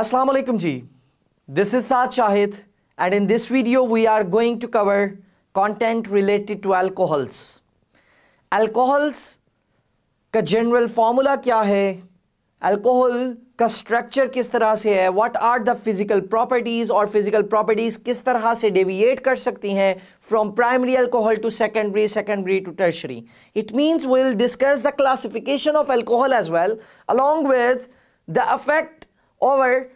Assalamualaikum ji. This is Saad Shahid and in this video we are going to cover content related to alcohols. Alcohols का general formula क्या है alcohol का structure किस तरह से है what are the physical properties और physical properties किस तरह से डेविएट कर सकती हैं from primary alcohol to secondary secondary to tertiary it means will discuss the classification of alcohol as well along with the effect over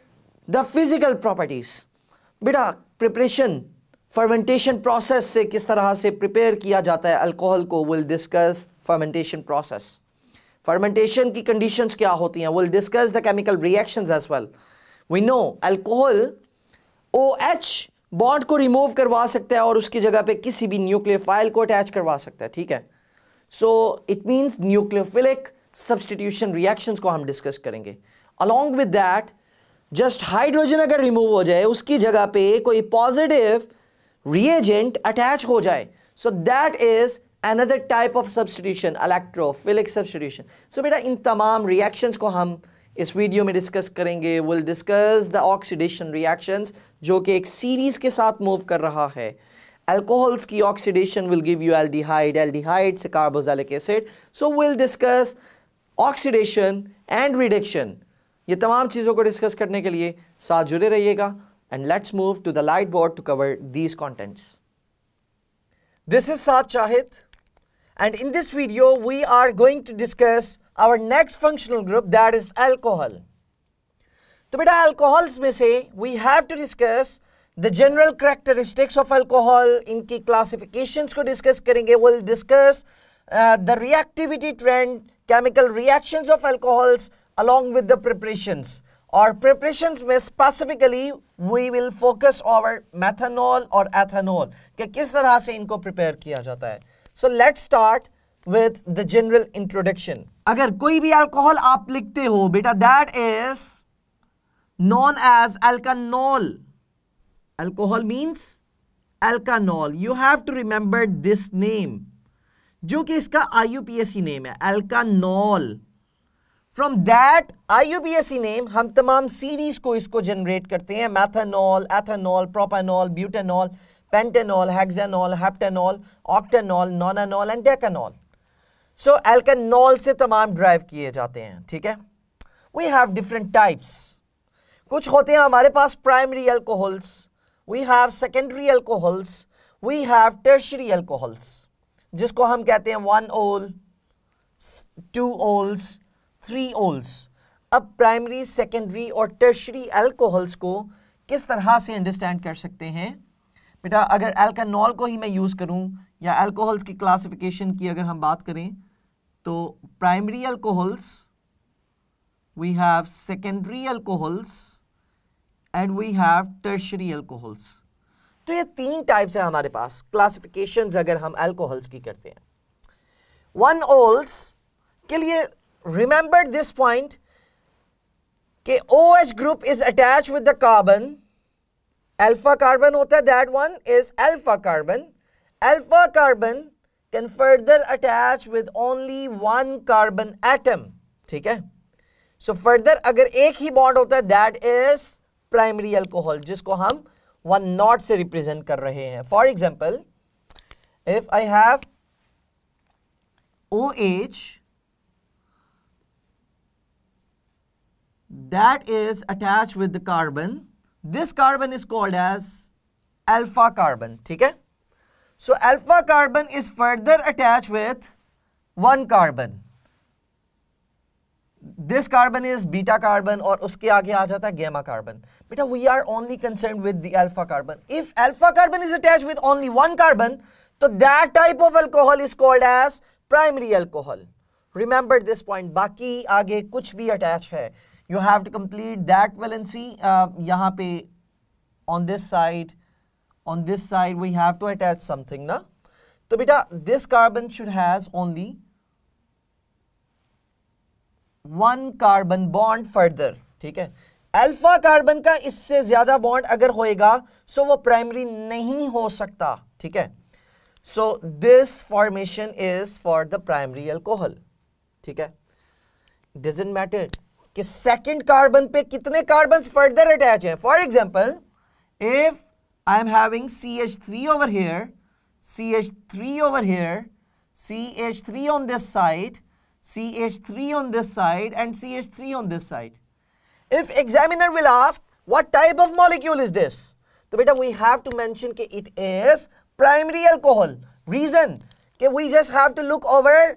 the physical properties. बेटा preparation fermentation process से किस तरह से प्रिपेयर किया जाता है अल्कोहल को will discuss fermentation process fermentation की कंडीशंस क्या होती हैं will discuss the chemical reactions as well we know alcohol O H bond को रिमूव करवा सकता है और उसकी जगह पे किसी भी न्यूक्लियोफाइल को अटैच करवा सकता है ठीक है so it means nucleophilic substitution reactions को हम डिस्कस करेंगे along with that just hydrogen अगर रिमूव हो जाए उसकी जगह पे कोई पॉजिटिव रिएजेंट अटैच हो जाए so that is another type of substitution electrophilic substitution so बेटा इन तमाम रिएक्शंस को हम इस वीडियो में डिस्कस करेंगे will discuss the oxidation reactions जो कि एक सीरीज के साथ मूव कर रहा है एल्कोहल्स की oxidation will give you aldehyde aldehyde से carboxylic acid so will discuss oxidation and reduction ये तमाम चीज़ों को डिस्कस करने के लिए साथ जुड़े रहिएगा and let's move to the light board to cover these contents this is साथ चाहित and in this video we are going to discuss our next functional group that is alcohol तो बेटा एल्कोहल्स में से we have to discuss the general characteristics of alcohol इनकी classification को discuss करेंगे will discuss the reactivity trend chemical reaction of alcohols along with the preparations. Or preparations में specifically we will focus our methanol or ethanol कि किस तरह से इनको prepare किया जाता है. So let's start with the general introduction. अगर कोई भी alcohol आप लिखते हो बेटा that is known as alkanol. Alcohol means alkanol. You have to remember this name. जो कि इसका IUPAC name है alkanol from that IUPAC name हम तमाम सीरीज को इसको जनरेट करते हैं methanol ethanol propanol butanol pentanol hexanol heptanol octanol nonanol and decanol so alkanol से तमाम ड्राइव किए जाते हैं ठीक है वी हैव डिफरेंट टाइप्स कुछ होते हैं हमारे पास primary alcohols we have secondary alcohols we have tertiary alcohols जिसको हम कहते हैं one ol to ओल्स three ols अब प्राइमरी सेकेंडरी और टर्शरी अल्कोहल्स को किस तरह से अंडरस्टैंड कर सकते हैं बेटा अगर एल्कानॉल को ही मैं यूज़ करूँ या अल्कोहल्स की क्लासिफिकेशन की अगर हम बात करें तो primary alcohols we have secondary alcohols and we have tertiary alcohols तो ये तीन टाइप्स हैं हमारे पास क्लासिफिकेशंस अगर हम अल्कोहल्स की करते हैं वन ओल्स के लिए remember this point कि OH group is attached with the carbon alpha carbon होता है that one is alpha carbon alpha carbon can further attach with only one carbon atom ठीक है so further अगर एक ही bond होता है that is primary alcohol जिसको हम one not से represent कर रहे हैं for example if I have OH that is attached with the carbon. This carbon is called as alpha carbon. Okay? So alpha carbon is further attached with one carbon. This carbon is beta carbon or uske aage आ gamma carbon. बेटा we are only concerned with the alpha carbon. If alpha carbon is attached with only one carbon, so that type of alcohol is called as primary alcohol. Remember this point. Baki aage kuch bhi attached hai you have to complete that valency uh, um, pe on this side on this side we have to attach something na to beta this carbon should has only one carbon bond further theek hai alpha carbon ka isse zyada bond agar hoega so wo primary nahi ho sakta theek hai so this formation is for the primary alcohol theek hai doesn't matter कि second carbon पे कितने carbon further attach हैं for example if I am having C H three over here C H three over here C H three on this side C H three on this side and C H three on this side if examiner will ask what type of molecule is this तो बेटा we have to mention कि it is primary alcohol reason कि we just have to look over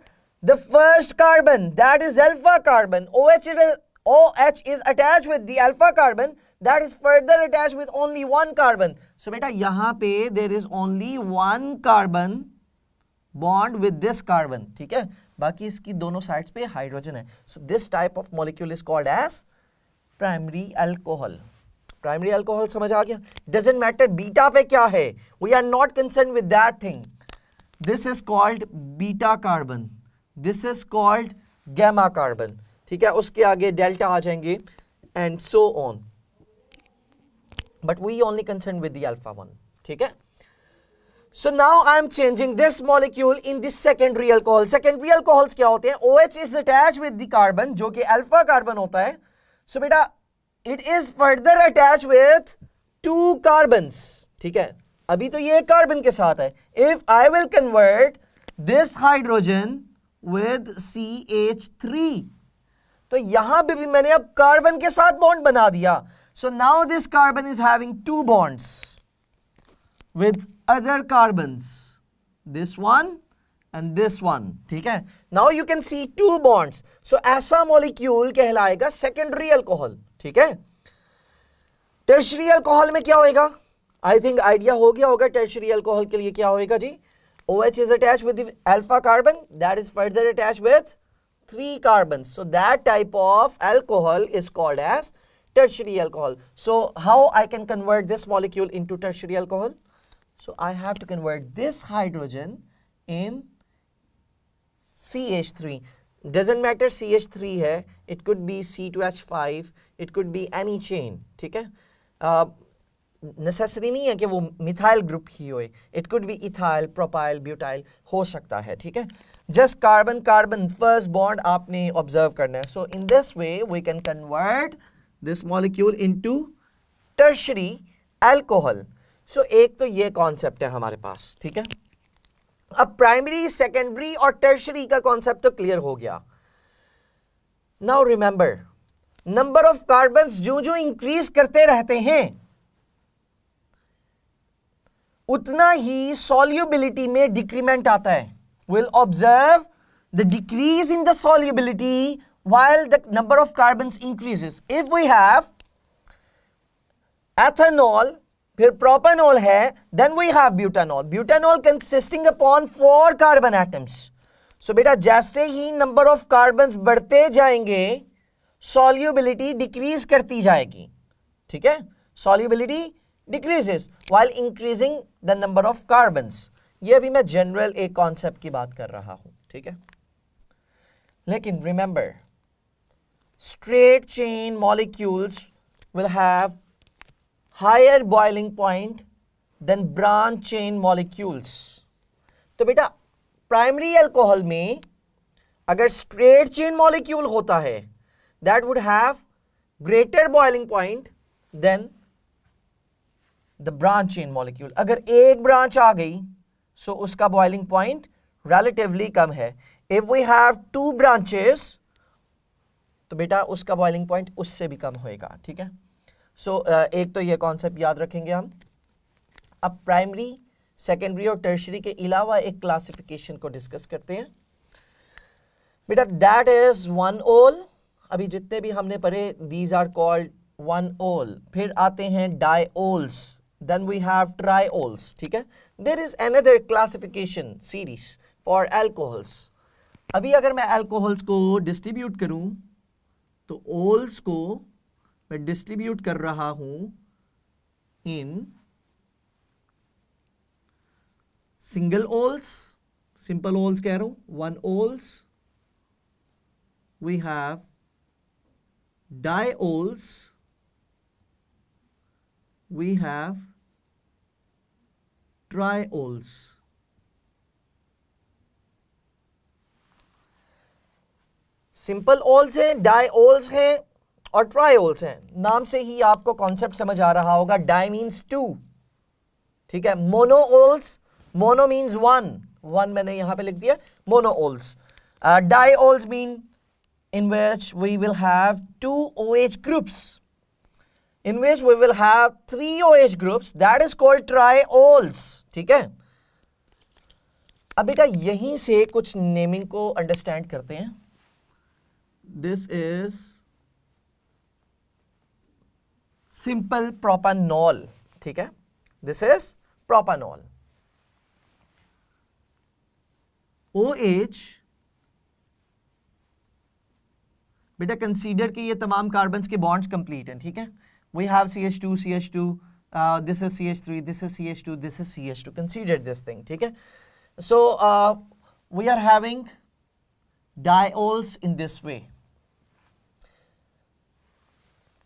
that is alpha carbon O H it is OH is attached with the alpha carbon that is further attached with only one carbon. So beta यहाँ पे there is only one carbon bond with this carbon. ठीक है बाकी इसकी दोनों sides पे hydrogen है. So this type of molecule is called as primary alcohol. Primary alcohol समझ आ गया डजेंट मैटर बीटा पे क्या है we are not concern with that thing this is called beta carbon this is called gamma carbon ठीक है उसके आगे डेल्टा आ जाएंगे and so on but we only concern with alpha one ठीक है so now I am changing this molecule in this secondary alcohol secondary alcohols क्या होते हैं O H is attach with the carbon जो कि alpha carbon होता है so बेटा it is further attach with two carbon ठीक है अभी तो ये कार्बन के साथ है if I will convert this hydrogen with C H three तो यहां पे भी मैंने अब कार्बन के साथ बॉन्ड बना दिया so now this carbon is having two bonds with other carbon this one and this one ठीक है now you can see two bonds so ऐसा मॉलिक्यूल कहलाएगा सेकेंडरी अल्कोहल ठीक है टर्शरी अल्कोहल में क्या होएगा आई थिंक आइडिया हो गया होगा टर्शरी अल्कोहल के लिए क्या होएगा जी OH is attached with the alpha carbon that is further attached with three carbons. So that type of alcohol is called as tertiary alcohol. So how I can convert this molecule into tertiary alcohol? So I have to convert this hydrogen in CH3. Doesn't matter CH3 hai it could be C2H5, it could be any chain, theek hai uh necessary nahi hai ki wo methyl group hi होए, it could be ethyl, propyl, butyl ho sakta hai theek hai just carbon carbon first bond आपने observe करना है so in this way we can convert this molecule into tertiary alcohol so एक तो ये concept है हमारे पास ठीक है अब प्राइमरी सेकेंडरी और टर्शरी का कॉन्सेप्ट तो क्लियर हो गया now remember number of carbon जो जो इंक्रीज करते रहते हैं उतना ही सॉल्युबिलिटी में डिक्रीमेंट आता है will observe the decrease in the solubility while the number of carbons increases. If we have ethanol, फिर propanol है, then we have butanol. Butanol consisting upon four carbon atoms. So बेटा जैसे ही number of carbons बढ़ते जाएंगे, solubility decrease करती जाएगी, ठीक है? Solubility decreases while increasing the number of carbons. ये अभी मैं जनरल एक कॉन्सेप्ट की बात कर रहा हूं ठीक है लेकिन remember straight chain molecules will have higher boiling point than branch chain molecules तो बेटा प्राइमरी अल्कोहल में अगर स्ट्रेट चेन मॉलिक्यूल होता है that would have greater boiling point than the branch chain molecule अगर एक ब्रांच आ गई सो so उसका बॉइलिंग पॉइंट रिलेटिवली कम है if we have two branches तो बेटा उसका बॉइलिंग पॉइंट उससे भी कम होएगा ठीक है सो so, एक तो ये कॉन्सेप्ट याद रखेंगे हम अब प्राइमरी सेकेंडरी और टर्शरी के अलावा एक क्लासिफिकेशन को डिस्कस करते हैं बेटा दैट इज वन ओल अभी जितने भी हमने पढ़े these are called one ol फिर आते हैं diols then we have triols ठीक है there is another classification series for alcohols अभी अगर मैं alcohols को distribute करूं तो ols को मैं distribute कर रहा हूं in single ols simple ols कह रहा हूं one ols we have diols we have triols simple ols हैं डायोल्स हैं और ट्रायोल्स हैं नाम से ही आपको कॉन्सेप्ट समझ आ रहा होगा डाई मीन्स टू ठीक है mono ols mono means one one मैंने यहां पे लिख दिया mono diols mean in which we will have two O H groups in which we will have three OH groups that is called triols ठीक है अब बेटा यहीं से कुछ नेमिंग को अंडरस्टैंड करते हैं दिस इज सिंपल प्रोपानॉल ठीक है this is propanol O H बेटा कंसीडर कि ये तमाम कार्बन के बॉन्ड्स कंप्लीट हैं ठीक है we have CH2, CH2, uh, this is CH3, this is CH2, this is CH2. Consider this thing, okay? So uh, we are having diols in this way.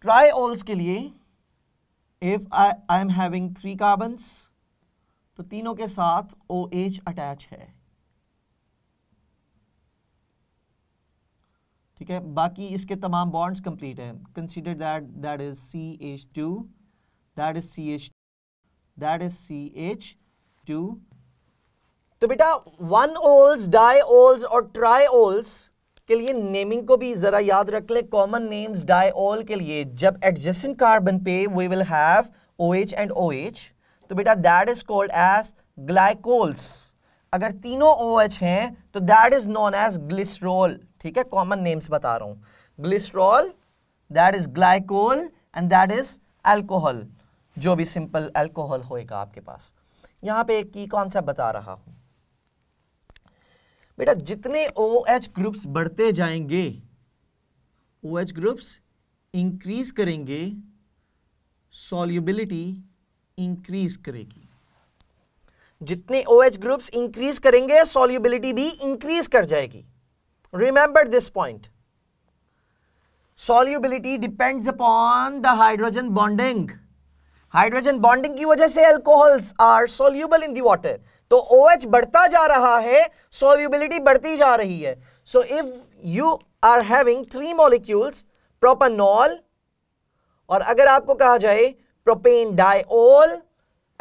Triols ke liye, if I am having three carbons, to tino ke saath OH attach hai. ठीक है बाकी इसके तमाम bonds complete हैं consider that that is C H two that is C H that is C H two तो बेटा one ओल्स die ओल्स और try ओल्स के लिए नेमिंग को भी ज़रा याद रख ले कॉमन नेम्स डाई ओल के लिए जब एडजस्टिंग कार्बन पे we will have O H and O H तो बेटा that is called as glycols अगर तीनों ओ OH हैं तो that is known as glycerol ठीक है कॉमन नेम्स बता रहा हूं glycerol that is glycol and that is alcohol जो भी सिंपल एल्कोहल होएगा आपके पास यहां पे एक की कॉन्सेप्ट बता रहा हूं बेटा जितने ओ एच ग्रुप्स बढ़ते जाएंगे ओ एच ग्रुप्स इंक्रीज करेंगे सॉल्युबिलिटी इंक्रीज करेगी जितने O OH H groups increase करेंगे सॉल्युबिलिटी भी इंक्रीज कर जाएगी remember this point solubility depends upon the hydrogen bonding hydrogen bonding की वजह से alcohols are soluble in water तो ओ OH बढ़ता जा रहा है सोल्यूबिलिटी बढ़ती जा रही है so if you are having three molecules propanol और अगर आपको कहा जाए propane diol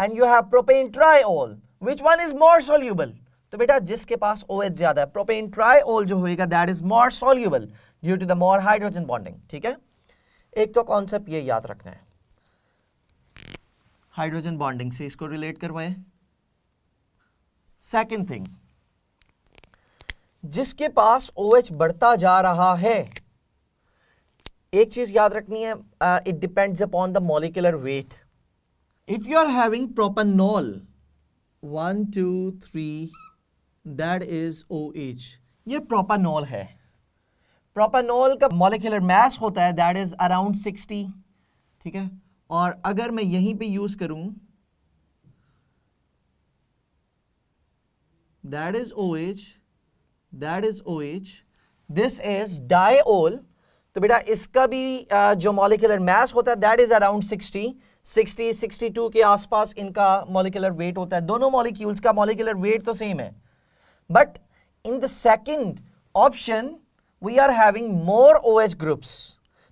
and you have propane triol which one is more soluble तो बेटा जिसके पास ओ OH ज्यादा है प्रोपेन ट्राईओल जो होगा that is more soluble due to the more hydrogen bonding ठीक है एक तो कॉन्सेप्ट ये याद रखना है हाइड्रोजन बॉन्डिंग से इसको रिलेट करवाए सेकेंड थिंग जिसके पास ओ OH बढ़ता जा रहा है एक चीज याद रखनी है it depends upon the molecular weight if you are having propanol one two three that is O H ये प्रोपानोल है प्रोपानोल का मोलिकुलर मैस होता है दैट इज अराउंड सिक्सटी ठीक है और अगर मैं यहीं पे यूज करूं that is O H that is O H this is diol तो बेटा इसका भी जो मॉलिकुलर मास होता है दैट इज अराउंड 60 60 62 के आसपास इनका मॉलिकुलर वेट होता है दोनों मॉलिक्यूल्स का मॉलिकुलर वेट तो सेम है But in the second option, we are having more OH groups.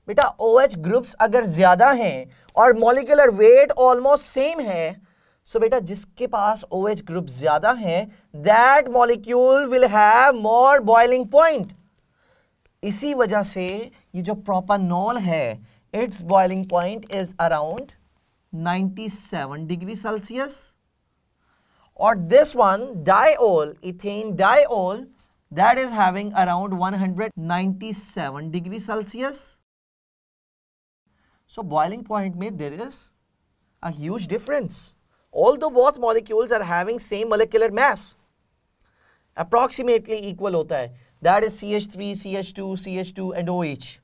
बेटा ओ OH ग्रुप्स अगर ज़्यादा हैं और मोलिकुलर वेट ऑलमोस्ट सेम है सो so बेटा जिसके पास ओ OH ग्रुप्स ज़्यादा हैं that molecule will have more boiling point इसी वजह से ये जो प्रोपानोल है it's boiling point is around 97 degree Celsius or this one diol, ethane diol that is having around 197 degree Celsius. So boiling point may there is a huge difference. Although both molecules are having same molecular mass, approximately equal hota hai. That is CH3, CH2, CH2 and OH.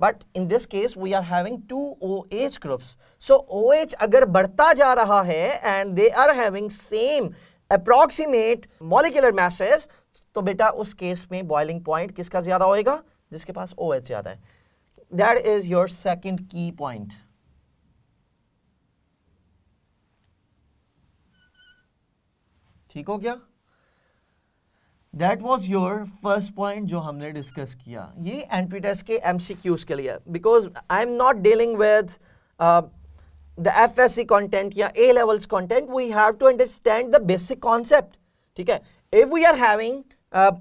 But in this case we are having two O H groups so O H अगर बढ़ता जा रहा है and they are having same approximate molecular masses तो बेटा उस case में boiling point किसका ज़्यादा होएगा जिसके पास ओ एच ज़्यादा है that is your second key point ठीक हो गया that was your first point जो हमने डिस्कस किया ये एंट्री टेस्ट के एम सी क्यूज के लिए because I am not dealing with the F S C content या A levels content we have to understand the basic concept ठीक है if we are having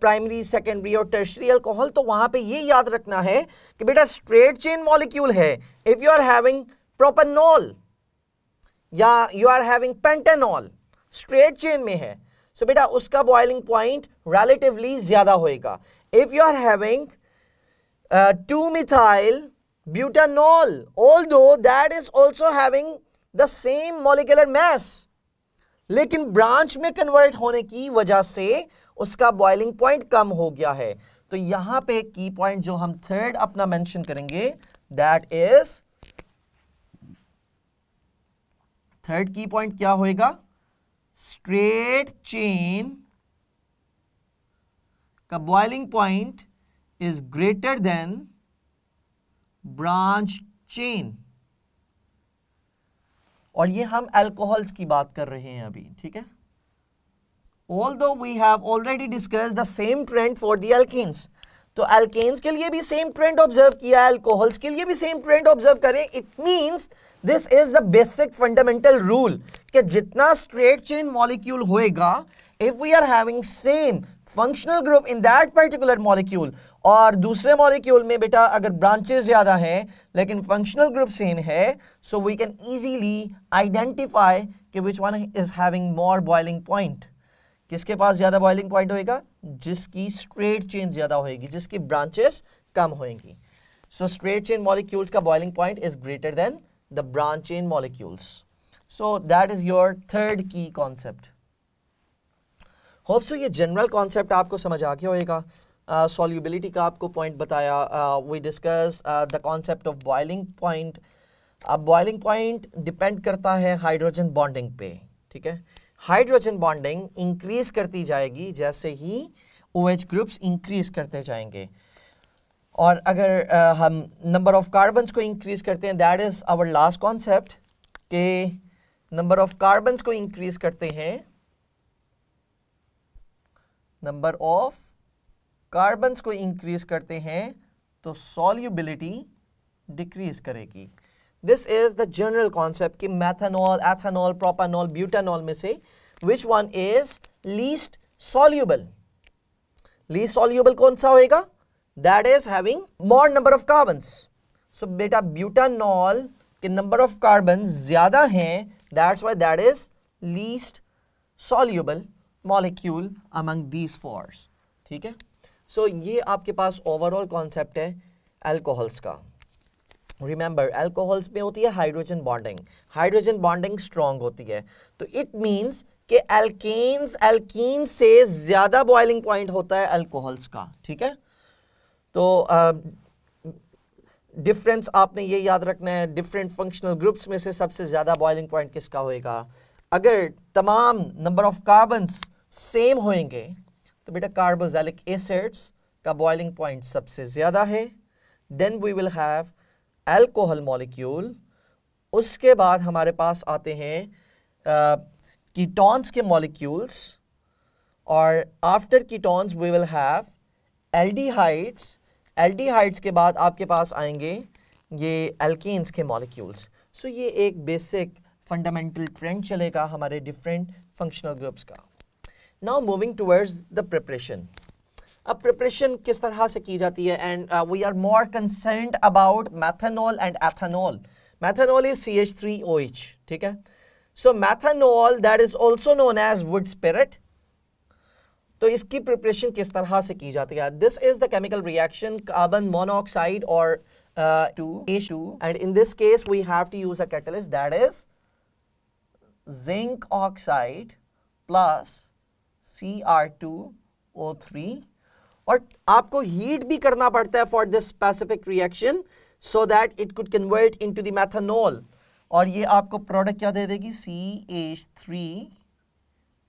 primary secondary और tertiary alcohol तो वहां पर ये याद रखना है कि बेटा स्ट्रेट चेन मॉलिक्यूल है if you are having propanol या you are having pentanol straight chain में है सो बेटा उसका बॉइलिंग पॉइंट रिलेटिवली ज़्यादा होएगा if you are having two methyl although that is also having the same molecular mass लेकिन branch में convert होने की वजह से उसका बॉइलिंग पॉइंट कम हो गया है तो यहां पे की पॉइंट जो हम थर्ड अपना मेंशन करेंगे that is third key point क्या होएगा स्ट्रेट चेन का boiling point is greater than branch chain और ये हम अल्कोहल्स की बात कर रहे हैं अभी ठीक है although we have already discuss the same trend for the alkanes तो एल्केन्स के लिए भी सेम ट्रेंड ऑब्जर्व किया अल्कोहल्स के लिए भी सेम ट्रेंड ऑब्जर्व करें it means this is the basic fundamental rule कि जितना स्ट्रेट चेन मॉलिक्यूल होएगा if we are having same functional group in that particular molecule और दूसरे मॉलिक्यूल में बेटा अगर ब्रांचेस ज़्यादा हैं लेकिन फंक्शनल ग्रुप सेम है so we can easily identify कि which one is having more boiling point किसके पास ज़्यादा बॉइलिंग पॉइंट होएगा जिसकी स्ट्रेट चेन ज़्यादा होएगी जिसकी ब्रांचेस कम होएंगी सो स्ट्रेट चेन मॉलिक्यूल्स का boiling point is greater than the branch chain molecules so that is your third key concept hope so ये जनरल कॉन्सेप्ट आपको समझ आ गया होएगा सॉल्यूबिलिटी uh, का आपको पॉइंट बताया we discuss the concept of boiling point अब बॉइलिंग पॉइंट डिपेंड करता है हाइड्रोजन बॉन्डिंग पे ठीक है हाइड्रोजन बॉन्डिंग इंक्रीज करती जाएगी जैसे ही ओ एच ग्रुप्स इंक्रीज करते जाएंगे और अगर uh, हम नंबर ऑफ कार्बन्स को इंक्रीज करते हैं that is our last concept के नंबर ऑफ कार्बन को इंक्रीज करते हैं नंबर ऑफ कार्बन को इंक्रीज करते हैं तो सॉल्यूबिलिटी डिक्रीज करेगी this is the general concept कि मैथनॉल एथेनॉल प्रोपानॉल ब्यूटानॉल में से which one is least soluble least soluble कौन सा होएगा that is having more number of carbon so बेटा ब्यूटानॉल के नंबर ऑफ कार्बन ज़्यादा हैं That's why that is least soluble molecule among these four. ठीक है सो so, ये आपके पास ओवरऑल कॉन्सेप्ट है एल्कोहल्स का रिमेंबर एल्कोहल्स में होती है hydrogen bonding hydrogen bonding strong होती है तो इट मींस कि एल्केन्स एल्कीन से ज़्यादा बॉइलिंग पॉइंट होता है एल्कोहल्स का ठीक है तो uh, डिफरेंस आपने ये याद रखना है डिफरेंट फंक्शनल ग्रुप्स में से सबसे ज़्यादा बॉइलिंग पॉइंट किसका होएगा अगर तमाम नंबर ऑफ कार्बन्स सेम होएंगे तो बेटा कार्बोजैलिक एसिड्स का बॉइलिंग पॉइंट सबसे ज़्यादा है then we will have alcohol molecule उसके बाद हमारे पास आते हैं कीटॉन्स के मॉलिक्यूल्स और after ketones we will have aldehydes aldehydes के बाद आपके पास आएंगे ये एल्किस के मॉलिक्यूल्स सो so, ये एक बेसिक फंडामेंटल ट्रेंड चलेगा हमारे डिफरेंट फंक्शनल ग्रुप्स का now moving towards the preparation अब प्रिपरेशन किस तरह से की जाती है and we are more concern about methanol and ethanol methanol is C H three O H ठीक है so methanol that is also known as wood spirit तो इसकी प्रिपरेशन किस तरह से की जाती है this is the chemical reaction carbon monoxide और two H two and in this case we have to use a catalyst that is zinc oxide plus C R two O three और आपको heat भी करना पड़ता है for this specific reaction so that it could convert into the methanol और ये आपको product क्या दे देगी C H three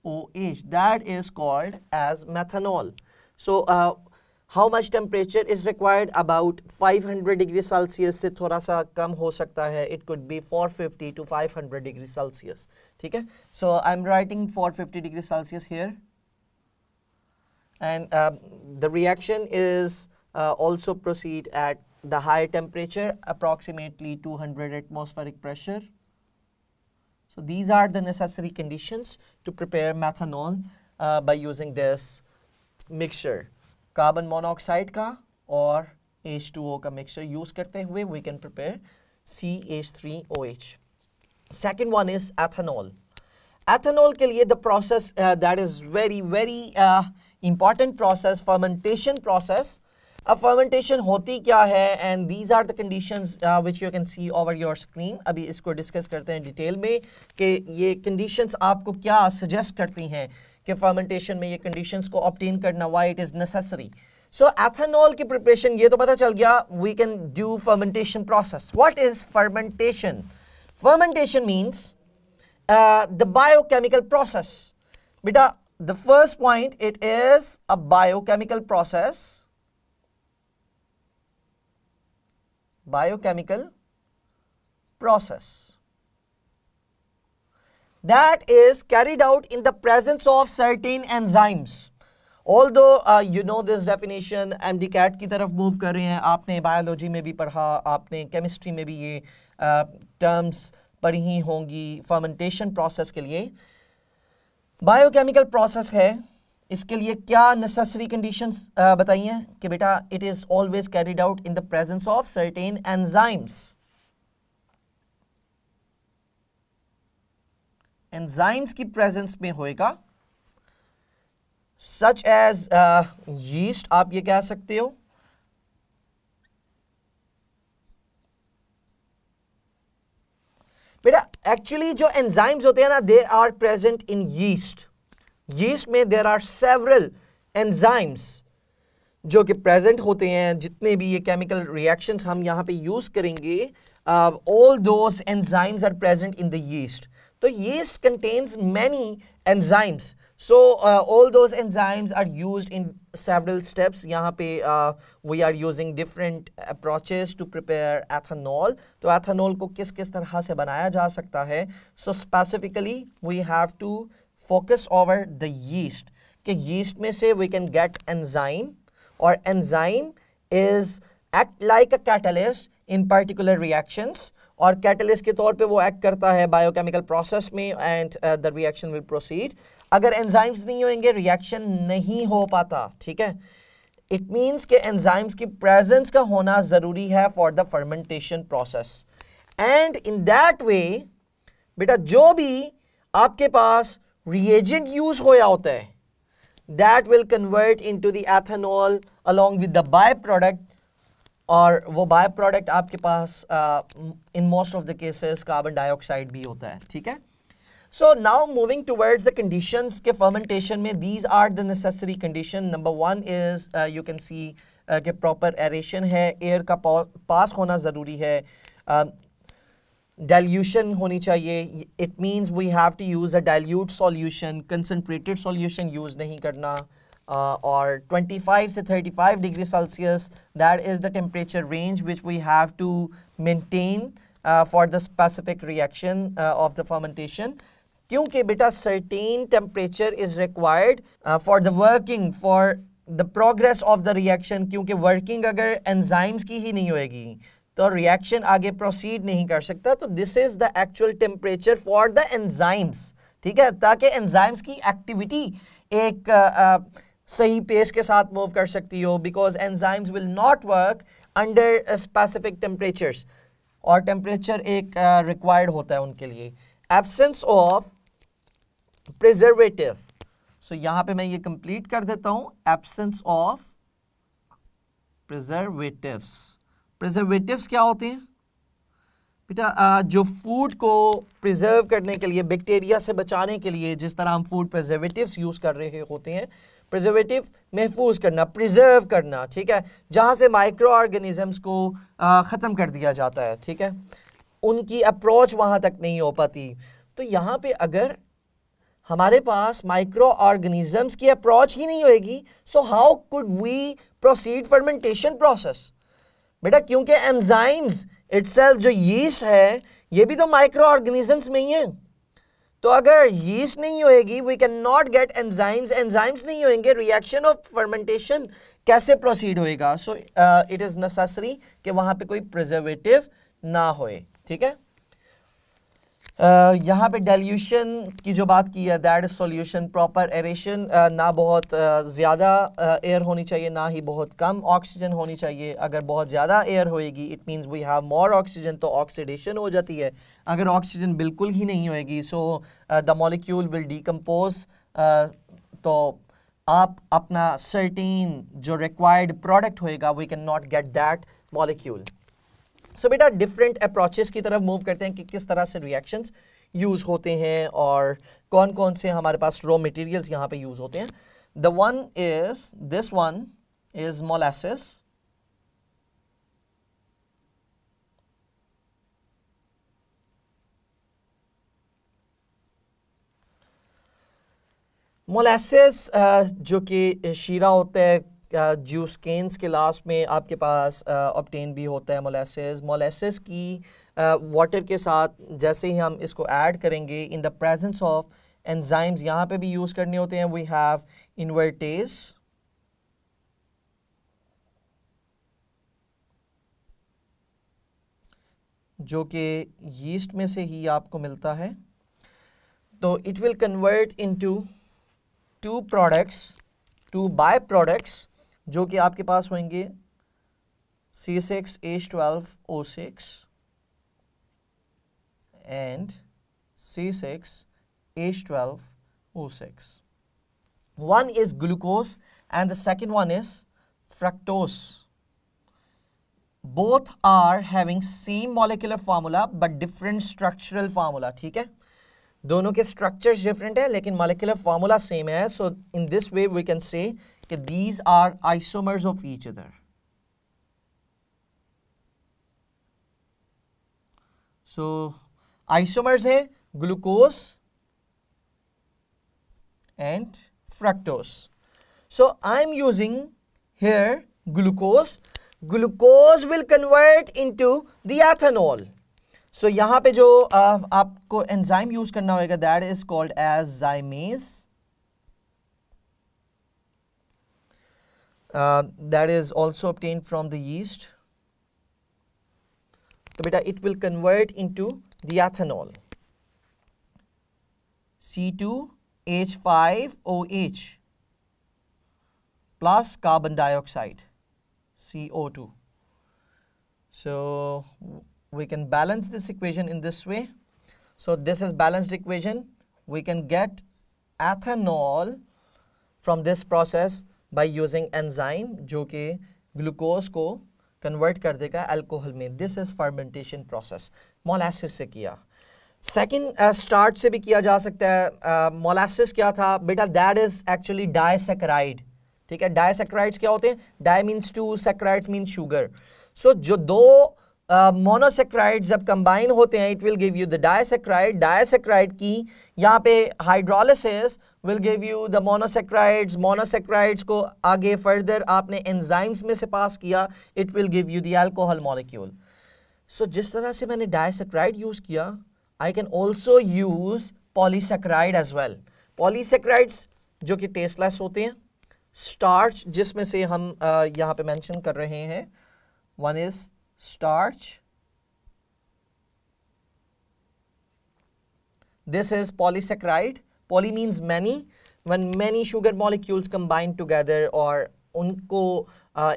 OH that is called as methanol. So uh, how much temperature is required about 500 degree Celsius से thora sa kam ho sakta hai. it could be 450 to 500 degree Celsius ठीक so I'm writing 450 degree Celsius here and uh, the reaction is uh, also proceed at the high temperature approximately 200 atmospheric pressure so these are the necessary conditions to prepare methanol uh, by using this mixture. Carbon monoxide ka or H2O ka mixture use karte hue we can prepare CH3OH. Second one is ethanol. Ethanol ke liye the process uh, that is very very uh, important process fermentation process अब fermentation होती क्या है and these are the condition which you can see over your screen अभी इसको discuss करते हैं detail में कि ये कंडीशंस आपको क्या सजेस्ट करती हैं कि फर्मेंटेशन में ये कंडीशंस को ऑप्टेन करना why it is necessary so ethanol की प्रिपरेशन ये तो पता चल गया we can do fermentation process what is fermentation fermentation means the biochemical process बेटा the first point it is a biochemical process biochemical process that is carried out in the presence of certain enzymes although uh, you know this definition md cat ki taraf move kar rahe hain aapne biology mein bhi padha aapne chemistry mein bhi ye uh, terms padhi ही होंगी fermentation process के लिए biochemical process है इसके लिए क्या necessary conditions बताइए कि बेटा it is always carried out in the presence of certain enzymes enzymes की प्रेजेंस में होएगा सच एज यीस्ट आप ये कह सकते हो बेटा एक्चुअली जो एंजाइम्स होते हैं ना they are present in yeast yeast में देर आर सेवरल एंजाइम्स जो कि प्रेजेंट होते हैं जितने भी ये केमिकल रिएक्शंस हम यहाँ पे यूज़ करेंगे all those enzymes are present in the yeast तो yeast contains many enzymes so all those enzymes are use in several steps यहाँ पे we are using different approaches to prepare ethanol तो ethanol को किस किस तरह से बनाया जा सकता है so specifically we have to focus over the yeast कि यीस्ट में से वी कैन गेट एनजाइम और enzyme is act like a catalyst in particular reactions और कैटलिस्ट के तौर पे वो एक्ट करता है बायोकेमिकल प्रोसेस में and the reaction will proceed अगर एंजाइम्स नहीं होंगे रिएक्शन नहीं हो पाता ठीक है इट मींस के एंजाइम्स की प्रेजेंस का होना जरूरी है for the fermentation process and in that way बेटा जो भी आपके पास reagent use hoya hota hai that will convert into the ethanol along with the byproduct और वो बाय प्रोडक्ट आपके पास in most of the cases carbon dioxide भी होता है ठीक है so now moving towards the conditions के फर्मेंटेशन में these are the necessary condition number one is you can see के प्रॉपर एरेशन है एयर का पास होना ज़रूरी है um, डायल्यूशन होनी चाहिए it means we have to use a dilute solution concentrated solution use नहीं करना uh, और 25 से 35 degree Celsius that is the temperature range which we have to maintain for the specific reaction of the fermentation क्योंकि बेटा certain temperature is required for the working for the progress of the reaction क्योंकि working अगर enzymes की ही नहीं होएगी तो reaction आगे प्रोसीड नहीं कर सकता तो this is the actual temperature for the enzymes ठीक है ताकि एंजाइम्स की एक्टिविटी एक आ, आ, सही पेस के साथ मूव कर सकती हो because enzymes will not work under specific temperatures और टेम्परेचर एक रिक्वायर्ड uh, होता है उनके लिए एबसेंस ऑफ प्रिजर्वेटिव सो यहां पे मैं ये कंप्लीट कर देता हूं एबसेंस ऑफ प्रिजर्वेटिव्स प्रिजर्वेटिव्स क्या होते हैं बेटा जो फूड को प्रिजर्व करने के लिए बैक्टीरिया से बचाने के लिए जिस तरह हम फूड प्रिजर्वेटिव यूज़ कर रहे होते हैं प्रिजर्वेटिव महफूज करना प्रिजर्व करना ठीक है जहाँ से माइक्रो ऑर्गेनिज़म्स को ख़त्म कर दिया जाता है ठीक है उनकी अप्रोच वहाँ तक नहीं हो पाती तो यहाँ पे अगर हमारे पास माइक्रो ऑर्गेनिज़म्स की अप्रोच ही नहीं होगी so how could we proceed fermentation process बेटा क्योंकि एंजाइम्स इट्स जो यीस्ट है ये भी तो माइक्रो ऑर्गेनिजम्स में ही है तो अगर यीस्ट नहीं होएगी we can not get enzymes enzymes नहीं होएंगे रिएक्शन ऑफ फर्मेंटेशन कैसे प्रोसीड होएगा सो इट इज़ नेसेसरी कि वहाँ पे कोई प्रिजर्वेटिव ना होए ठीक है यहाँ पे डेल्यूशन की जो बात की है दैट सॉल्यूशन प्रॉपर एरेशन ना बहुत ज़्यादा एयर होनी चाहिए ना ही बहुत कम ऑक्सीजन होनी चाहिए अगर बहुत ज़्यादा एयर होएगी it means we have more oxygen तो ऑक्सीडेशन हो जाती है अगर ऑक्सीजन बिल्कुल ही नहीं होएगी so the molecule will decompose तो आप अपना सर्टीन जो रिक्वायर्ड प्रोडक्ट होएगा we can not get that molecule so बेटा डिफरेंट अप्रोचेस की तरफ मूव करते हैं कि किस तरह से रिएक्शंस यूज़ होते हैं और कौन कौन से हमारे पास रॉ मटेरियल्स यहाँ पे यूज़ होते हैं the one is this one is molasses molasses जो कि शीरा होता है केन्स के लास्ट में आपके पास ऑप्टेन भी होता है मोलेसेस मोलेसेस की वाटर के साथ जैसे ही हम इसको ऐड करेंगे in the presence of enzymes यहाँ पे भी यूज़ करने होते हैं वी हैव इन्वर्टेस जो कि यीस्ट में से ही आपको मिलता है तो it will convert into two products two by products जो कि आपके पास होंगे C six H twelve O six and C six H twelve O six one is glucose and the second one is fructose both are having same molecular formula but different structural formula ठीक है दोनों के structures different है लेकिन molecular formula same है so in this way we can say कि these are isomers of each other so isomers है glucose and fructose so I am using here glucose glucose will convert into the ethanol so यहाँ पे जो आ, uh, आपको enzyme use करना होगा that is called as zymase Uh, that is also obtained from the yeast. So, beta it will convert into the ethanol C2H5OH plus carbon dioxide CO2. So, we can balance this equation in this way. So, this is balanced equation. We can get ethanol from this process by using enzyme जो कि glucose को convert कर देगा alcohol में this is fermentation process molasses से किया second start uh, से भी किया जा सकता है मोलासिस uh, क्या था बेटा दैट इज़ एक्चुअली डायसेक्राइड ठीक है डायसेक्राइड्स क्या होते हैं di means two saccharides mean sugar so जो दो मोनोसेक्राइड uh, जब कंबाइन होते हैं it will give you the disaccharide disaccharide की यहाँ पे hydrolysis will give you the monosaccharides monosaccharides को आगे फर्दर आपने एंजाइम्स में से पास किया it will give you the alcohol molecule so जिस तरह से मैंने डायसेक्राइड यूज़ किया I can also use polysaccharide as well polysaccharides जो कि टेस्टलेस होते हैं स्टार्च जिसमें से हम uh, यहाँ पे मैंशन कर रहे हैं one is starch this is polysaccharide poly means many one many sugar molecules combine together और उनको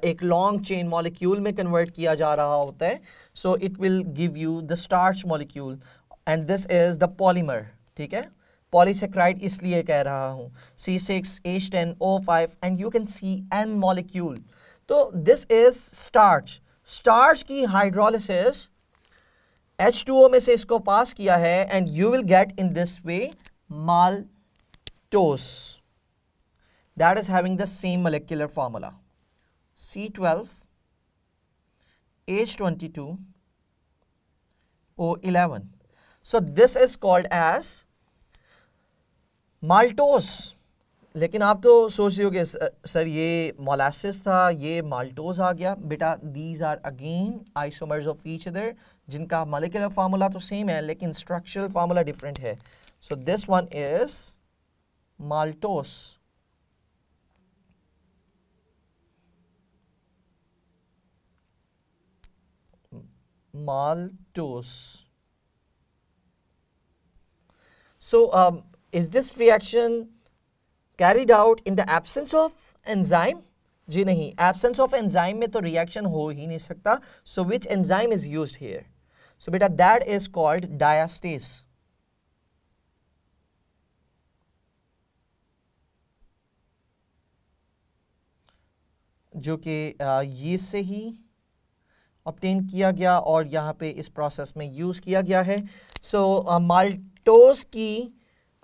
एक लॉन्ग चेन मॉलिक्यूल में कन्वर्ट किया जा रहा होता है so it will give you the starch molecule and this is the polymer ठीक है पॉलीसेक्राइड इसलिए कह रहा हूँ C six H ten O five and you can see n molecule तो दिस इज स्टार्च स्टार्च की हाइड्रोलिसिस H2O में से इसको पास किया है and you will get in this way maltose that is having the same molecular formula o11 So this is called as maltose लेकिन आप तो सोच रहे हो कि सर ये मोलासिस था ये माल्टोज आ गया बेटा these are again isomers of each other जिनका मालिकुलर फार्मूला तो सेम है लेकिन स्ट्रक्चरल फार्मूला डिफरेंट है So this one is maltose. Maltose. So um, is this reaction carried out in the absence of enzyme? जी नहीं absence of enzyme में तो reaction हो ही नहीं सकता So which enzyme is used here? So बेटा that is called diastase. जो कि ये से ही ऑप्टेन किया गया और यहाँ पे इस प्रोसेस में यूज़ किया गया है सो so, माल्टोज की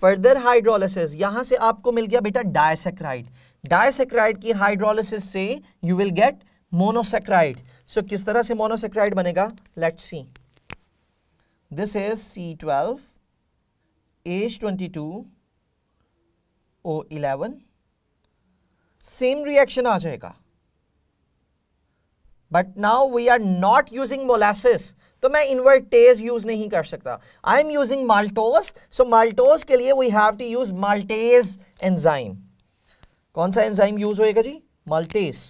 फर्दर हाइड्रोलिसिस यहाँ से आपको मिल गया बेटा डायसेक्राइड डायसेक्राइड की हाइड्रोलिसिस से you will get monosaccharide so किस तरह से मोनोसेक्राइड बनेगा let see this is C twelve H twenty two O eleven same reaction आ जाएगा but now we are not using molasses तो मैं इनवर्टेज यूज नहीं कर सकता I am using maltose so maltose के लिए we have to use maltase enzyme कौन सा एंजाइम यूज होएगा जी माल्टेज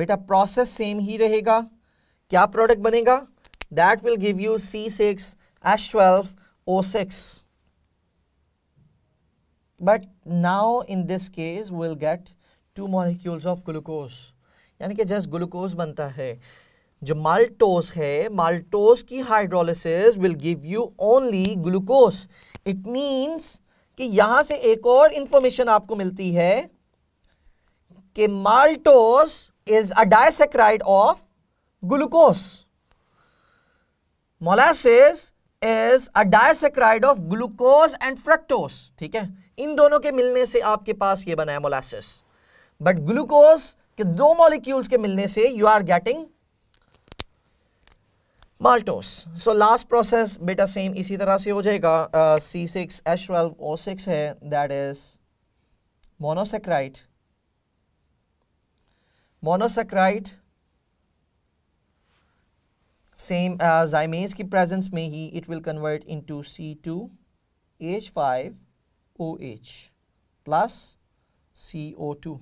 बेटा प्रोसेस सेम ही रहेगा क्या प्रोडक्ट बनेगा that will give you C six H twelve O six but now in this case will get two molecules of glucose यानी कि जस्ट ग्लूकोज बनता है जो माल्टोज है माल्टोज की hydrolysis will give you only glucose it means कि यहां से एक और इंफॉर्मेशन आपको मिलती है कि maltose is a disaccharide of glucose molasses is a disaccharide of glucose and fructose ठीक है इन दोनों के मिलने से आपके पास ये बना है मोलासिस बट ग्लूकोज के दो मॉलिक्यूल्स के मिलने से you are getting maltose so last process बेटा सेम इसी तरह से हो जाएगा C six H twelve O six है that is monosaccharide monosaccharide same zymase की प्रेजेंस में ही it will convert into C two H five OH plus C O two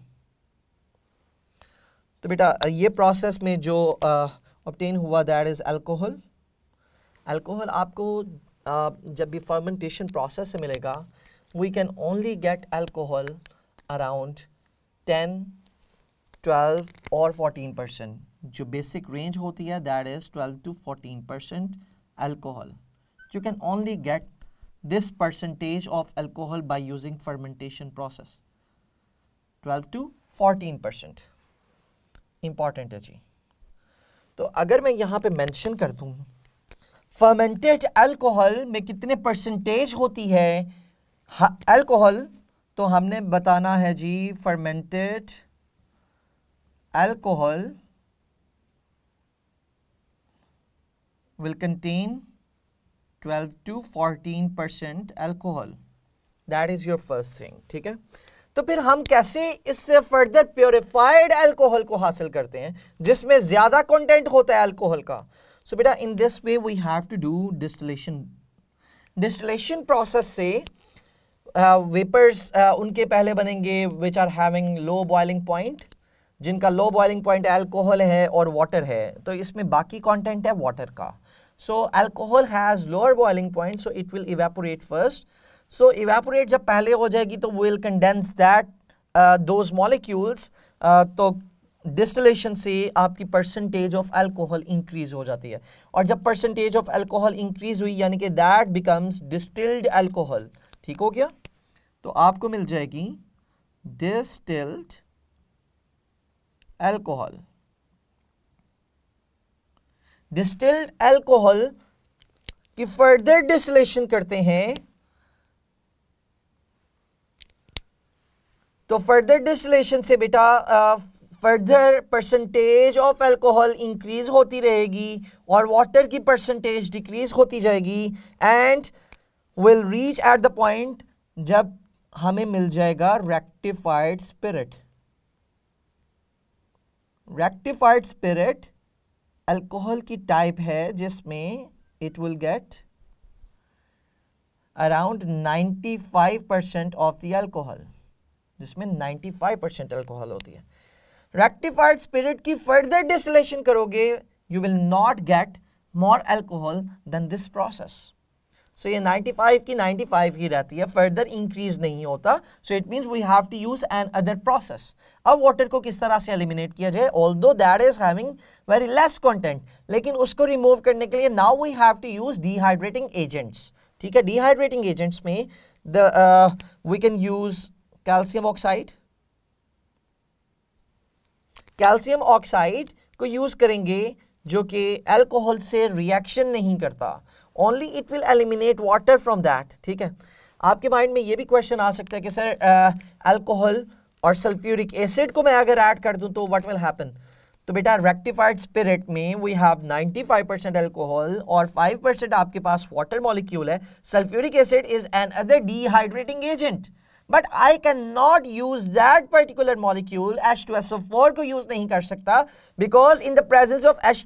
तो बेटा ये प्रोसेस में जो ऑप्टेन हुआ दैट इज़ अल्कोहल अल्कोहल आपको uh, जब भी फर्मेंटेशन प्रोसेस से मिलेगा we can only get alcohol around ten twelve और फोर्टीन परसेंट जो बेसिक रेंज होती है that is twelve to fourteen percent alcohol you can only get this percentage of alcohol by using fermentation process 12 to 14 percent important है जी तो अगर मैं यहां पे मेंशन कर दू फर्मेंटेड अल्कोहल में कितने परसेंटेज होती है अल्कोहल तो हमने बताना है जी fermented alcohol will contain twelve to fourteen percent alcohol that is your first thing ठीक है तो फिर हम कैसे इससे फर्दर प्योरीफाइड एल्कोहल को हासिल करते हैं जिसमें ज़्यादा कॉन्टेंट होता है एल्कोहल का सो बेटा in this way we have to do distillation distillation process से वेपर्स uh, uh, उनके पहले बनेंगे which are having low boiling point जिनका लो बॉइलिंग पॉइंट एल्कोहल है और वाटर है तो इसमें बाकी कंटेंट है वाटर का so alcohol has lower boiling point so it will evaporate first so evaporate जब पहले हो जाएगी तो will condense that uh, molecules uh, तो डिस्टिलेशन से आपकी परसेंटेज ऑफ एल्कोहल इंक्रीज हो जाती है और जब परसेंटेज ऑफ एल्कोहल इंक्रीज हुई यानी कि दैट बिकम्स डिस्टिल्ड एल्कोहल ठीक हो गया तो आपको मिल जाएगी डिस्टिल्ड एल्कोहल डिस्टिल्ड एल्कोहल की फर्दर डिस्टिलेशन करते हैं तो फर्दर डिस्टिलेशन से बेटा further percentage of alcohol increase होती रहेगी और वाटर की परसेंटेज डिक्रीज होती जाएगी and will reach at the point जब हमें मिल जाएगा rectified spirit rectified spirit alcohol की टाइप है जिसमें it will get around 95 percent of the alcohol जिसमें 95 परसेंट अल्कोहल होती है रेक्टिफाइड स्पिरिट की फर्दर डिस्टिलेशन करोगे you will not get more alcohol than this process so so ये 95 की 95 ही रहती है फर्दर इंक्रीज नहीं होता so it means we have to use another process अब वाटर को किस तरह से एलिमिनेट किया जाए although that is having very less content लेकिन उसको रिमूव करने के लिए now we have to use dehydrating agents ठीक है डिहाइड्रेटिंग एजेंट्स में the we can use calcium oxide calcium oxide को यूज़ करेंगे जो कि एल्कोहल से रिएक्शन नहीं करता only it will eliminate water from that ठीक है आपके माइंड में ये भी क्वेश्चन आ सकता है कि सर अल्कोहल और सल्फ्यूरिक एसिड को मैं अगर ऐड कर दूं तो व्हाट विल हैपन तो बेटा रेक्टिफाइड स्पिरिट में वी हैव 95 परसेंट एल्कोहल और 5 परसेंट आपके पास वाटर मॉलिक्यूल है sulphuric acid is another dehydrating agent but I can not use that particular molecule H को यूज नहीं कर सकता because in the presence of H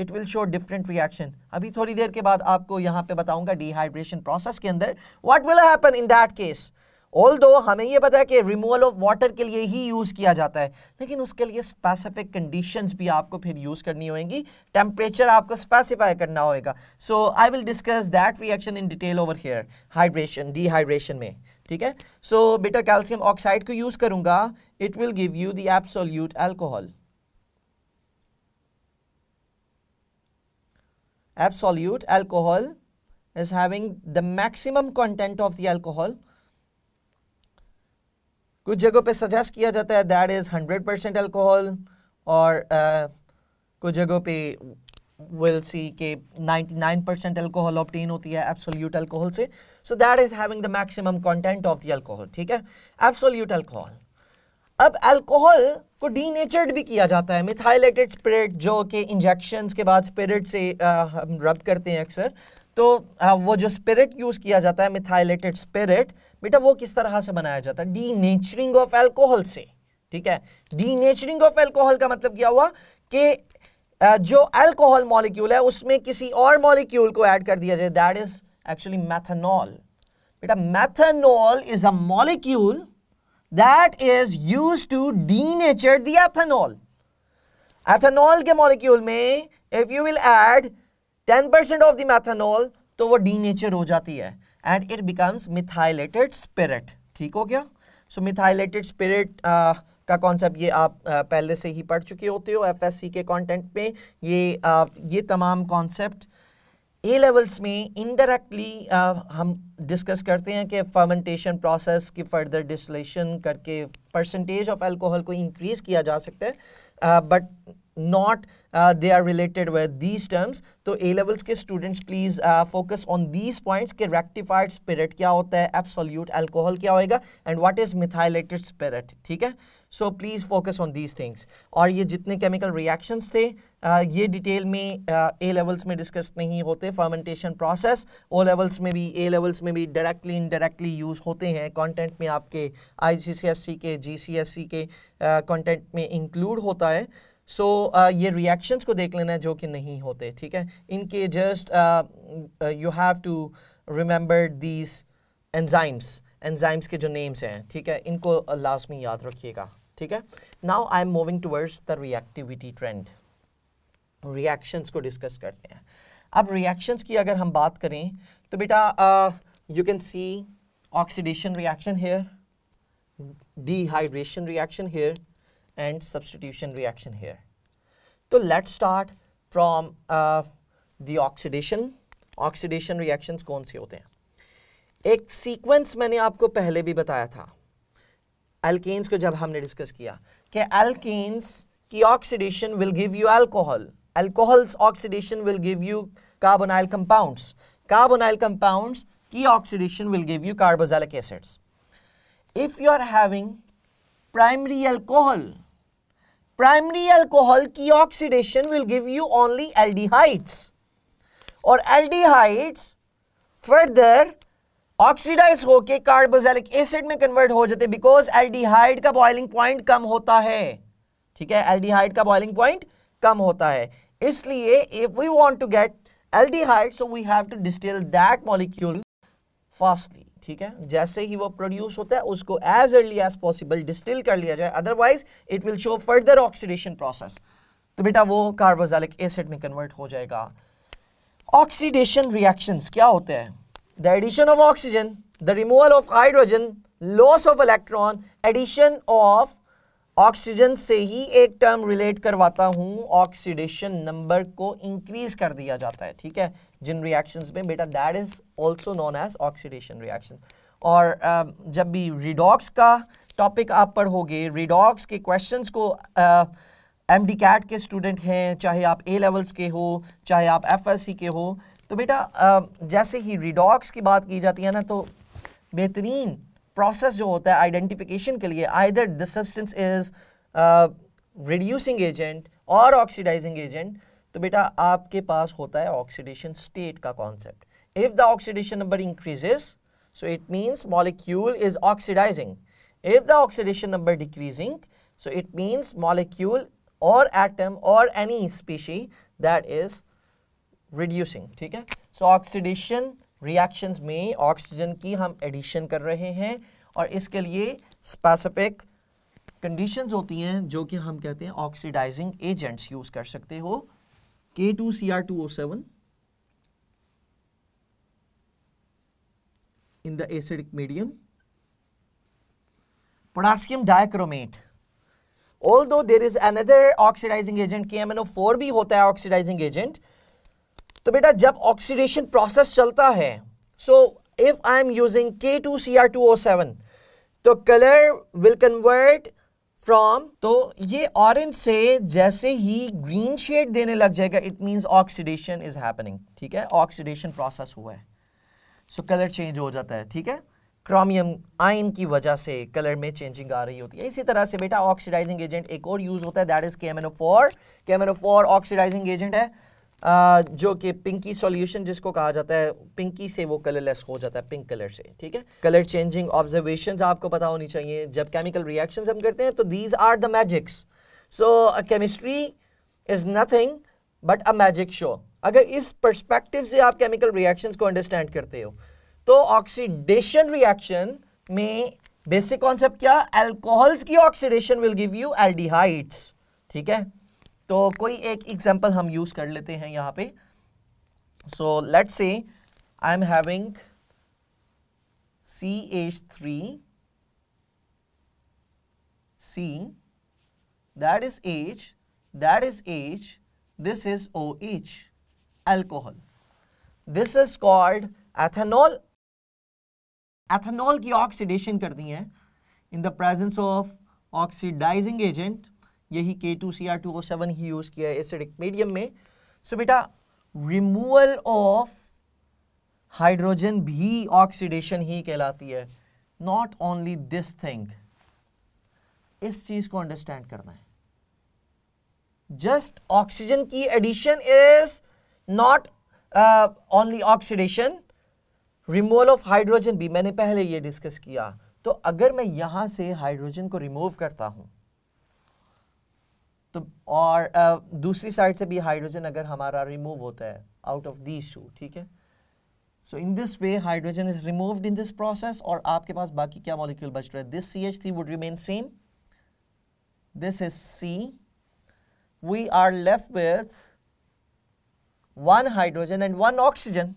it will show different reaction अभी थोड़ी देर के बाद आपको यहाँ पे बताऊंगा डिहाइड्रेशन प्रोसेस के अंदर what will happen in that case although हमें ये पता है कि रिमूवल ऑफ वाटर के लिए ही यूज़ किया जाता है लेकिन उसके लिए स्पेसिफिक कंडीशन भी आपको फिर यूज़ करनी होगी टेम्परेचर आपको स्पेसिफाई करना होगा so I will discuss that reaction in detail over here hydration dehydration में ठीक है सो बेटा कैल्शियम ऑक्साइड को यूज़ करूँगा it will give you the absolute alcohol absolute alcohol is having the maximum content of the alcohol कुछ जगहों पे suggest किया जाता है that is hundred percent alcohol और uh, कुछ जगहों पे विल सी के नाइन परसेंट अल्कोहल ऑप्टेन होती है एब्सोल्यूट अल्कोहल से so that is having the maximum content of the alcohol ठीक है एब्सोल्यूट अल्कोहल अब अल्कोहल को डीनेचर्ड भी किया जाता है मिथाइलेटेड स्पिरिट जो कि इंजेक्शन के बाद स्पिरिट से हम रब करते हैं अक्सर तो आ, वो जो स्पिरिट यूज़ किया जाता है मिथाइलेटेड स्पिरिट बेटा वो किस तरह से बनाया जाता है डीनेचरिंग ऑफ एल्कोहल से ठीक है डीनेचरिंग ऑफ एल्कोहल का मतलब क्या हुआ कि जो एल्कोहल मॉलिक्यूल है उसमें किसी और मॉलिक्यूल को ऐड कर दिया जाए दैट इज एक्चुअली मैथनॉल बेटा methanol is a molecule that is use to denature ethanol ethanol के मॉलिक्यूल में if you will add 10% percent of the methanol तो वो डी नेचर हो जाती है and it becomes methylated spirit ठीक हो गया सो मिथाइलेटेड स्पिरिट का कॉन्सेप्ट ये आप पहले से ही पढ़ चुके होते हो एफएससी के कंटेंट में ये आ, ये तमाम कॉन्सेप्ट ए लेवल्स में इनडायरेक्टली uh, हम डिस्कस करते हैं कि फर्मेंटेशन प्रोसेस की फर्दर डिस्टिलेशन करके परसेंटेज ऑफ अल्कोहल को इंक्रीज़ किया जा सकता है but not they are related with these terms तो ए लेवल्स के students please focus on these points के रेक्टिफाइड स्पिरिट क्या होता है एब्सोल्यूट अल्कोहल क्या होएगा and what is methylated spirit ठीक है so please focus on these things और ये जितने केमिकल रिएक्शंस थे आ, ये डिटेल में ए लेवल्स में डिस्कस नहीं होते फर्मेंटेशन प्रोसेस ओ लेवल्स में भी ए लेवल्स में भी डायरेक्टली इनडायरेक्टली यूज़ होते हैं कंटेंट में आपके आईसीसीएससी के जीसीएससी के कंटेंट में इंक्लूड होता है सो so, uh, ये रिएक्शंस को देख लेना है जो कि नहीं होते ठीक है इनके just you have to remember these enzymes enzymes के जो नेम्स हैं ठीक है इनको लाजमी याद रखिएगा ठीक है now I am moving towards the reactivity trend reactions को डिस्कस करते हैं अब रिएक्शंस की अगर हम बात करें तो बेटा you can see oxidation reaction here dehydration reaction here and substitution reaction here. तो let start from the oxidation oxidation Oxidation कौन से होते हैं एक सीक्वेंस मैंने आपको पहले भी बताया था एल्केन्स को जब हमने डिस्कस किया कि एल्केन्स की oxidation will give you alcohol alcohols oxidation will give you carbonyl compounds carbonyl compounds की oxidation will give you carboxylic acids if you are having primary alcohol primary alcohol की oxidation will give you only L और L further oxidise होके carboxylic acid में convert हो जाते because aldehyde का boiling point कम होता है ठीक है एल्डिहाइड का बॉइलिंग पॉइंट कम होता है इसलिए if we want to get aldehyde so we have to distil that molecule fastly ठीक है जैसे ही वो प्रोड्यूस होता है उसको as early as possible distil कर लिया जाए otherwise it will show further oxidation process तो बेटा वो कार्बोजेलिक एसिड में कन्वर्ट हो जाएगा ऑक्सीडेशन रिएक्शंस क्या होते हैं the addition of oxygen, the removal of hydrogen, loss of electron, addition of oxygen से ही एक टर्म रिलेट करवाता हूँ ऑक्सीडेशन नंबर को इंक्रीज कर दिया जाता है ठीक है जिन रिएक्शंस में बेटा that is also known as oxidation reaction और uh, जब भी रिडॉक्स का टॉपिक आप पढ़ोगे रिडॉक्स के क्वेश्चंस को एम डी कैट के स्टूडेंट हैं चाहे आप ए लेवल्स के हो चाहे आप एफ एस सी के हो तो बेटा जैसे ही रिडॉक्स की बात की जाती है ना तो बेहतरीन प्रोसेस जो होता है आइडेंटिफिकेशन के लिए either the substance is reducing agent और ऑक्सीडाइजिंग एजेंट तो बेटा आपके पास होता है ऑक्सीडेशन स्टेट का concept if the oxidation number increases so it means molecule is oxidising if the oxidation number decreasing so it means molecule और atom और any species that is reducing ठीक है सो ऑक्सीडेशन रिएक्शंस में oxygen की हम addition कर रहे हैं और इसके लिए स्पेसिफिक कंडीशंस होती हैं जो कि हम कहते हैं ऑक्सीडाइजिंग एजेंट्स यूज़ कर सकते हो K two C R two O seven in the acidic dichromate although there is another oxidising agent K M N O four भी होता है ऑक्सीडाइजिंग एजेंट तो बेटा जब ऑक्सीडेशन प्रोसेस चलता है so if I am using K two C R two O seven तो colour will convert from तो ये ऑरेंज से जैसे ही ग्रीन शेड देने लग जाएगा it means oxidation is happening ठीक है ऑक्सीडेशन प्रोसेस हुआ है सो कलर चेंज हो जाता है ठीक है क्रोमियम आयन की वजह से कलर में चेंजिंग आ रही होती है इसी तरह से बेटा ऑक्सीडाइजिंग एजेंट एक और यूज होता है that is O four O four oxidising agent है जो कि पिंकी सॉल्यूशन जिसको कहा जाता है पिंकी से वो कलरलेस हो जाता है पिंक कलर से ठीक है कलर चेंजिंग ऑब्जर्वेशन आपको पता होनी चाहिए जब केमिकल रिएक्शन हम करते हैं तो these are the magics so chemistry is nothing but a magic show अगर इस परस्पेक्टिव से आप केमिकल रिएक्शन को अंडरस्टैंड करते हो तो ऑक्सीडेशन रिएक्शन में बेसिक कॉन्सेप्ट क्या एल्कोहल्स की oxidation will give you aldehydes ठीक है तो कोई एक एग्जाम्पल हम यूज कर लेते हैं यहाँ पे so let say I am having C H three C that is H that is H this is O H alcohol this is called ethanol ethanol की ऑक्सीडेशन कर दी है in the presence of oxidising agent यही K two C R two O seven ही use किया है acidic medium में so बेटा रिमूवल ऑफ हाइड्रोजन भी ऑक्सीडेशन ही कहलाती है नॉट ओनली दिस थिंग इस चीज़ को अंडरस्टैंड करना है जस्ट ऑक्सीजन की addition is not only oxidation removal of hydrogen भी मैंने पहले ये डिस्कस किया तो अगर मैं यहां से हाइड्रोजन को रिमूव करता हूं तो और uh, दूसरी साइड से भी हाइड्रोजन अगर हमारा रिमूव होता है आउट ऑफ दिस शू ठीक है so in this way hydrogen is removed in this process और आपके पास बाकी क्या मॉलिक्यूल बच रहा है this C H three would remain same this is C we are left with one hydrogen and one oxygen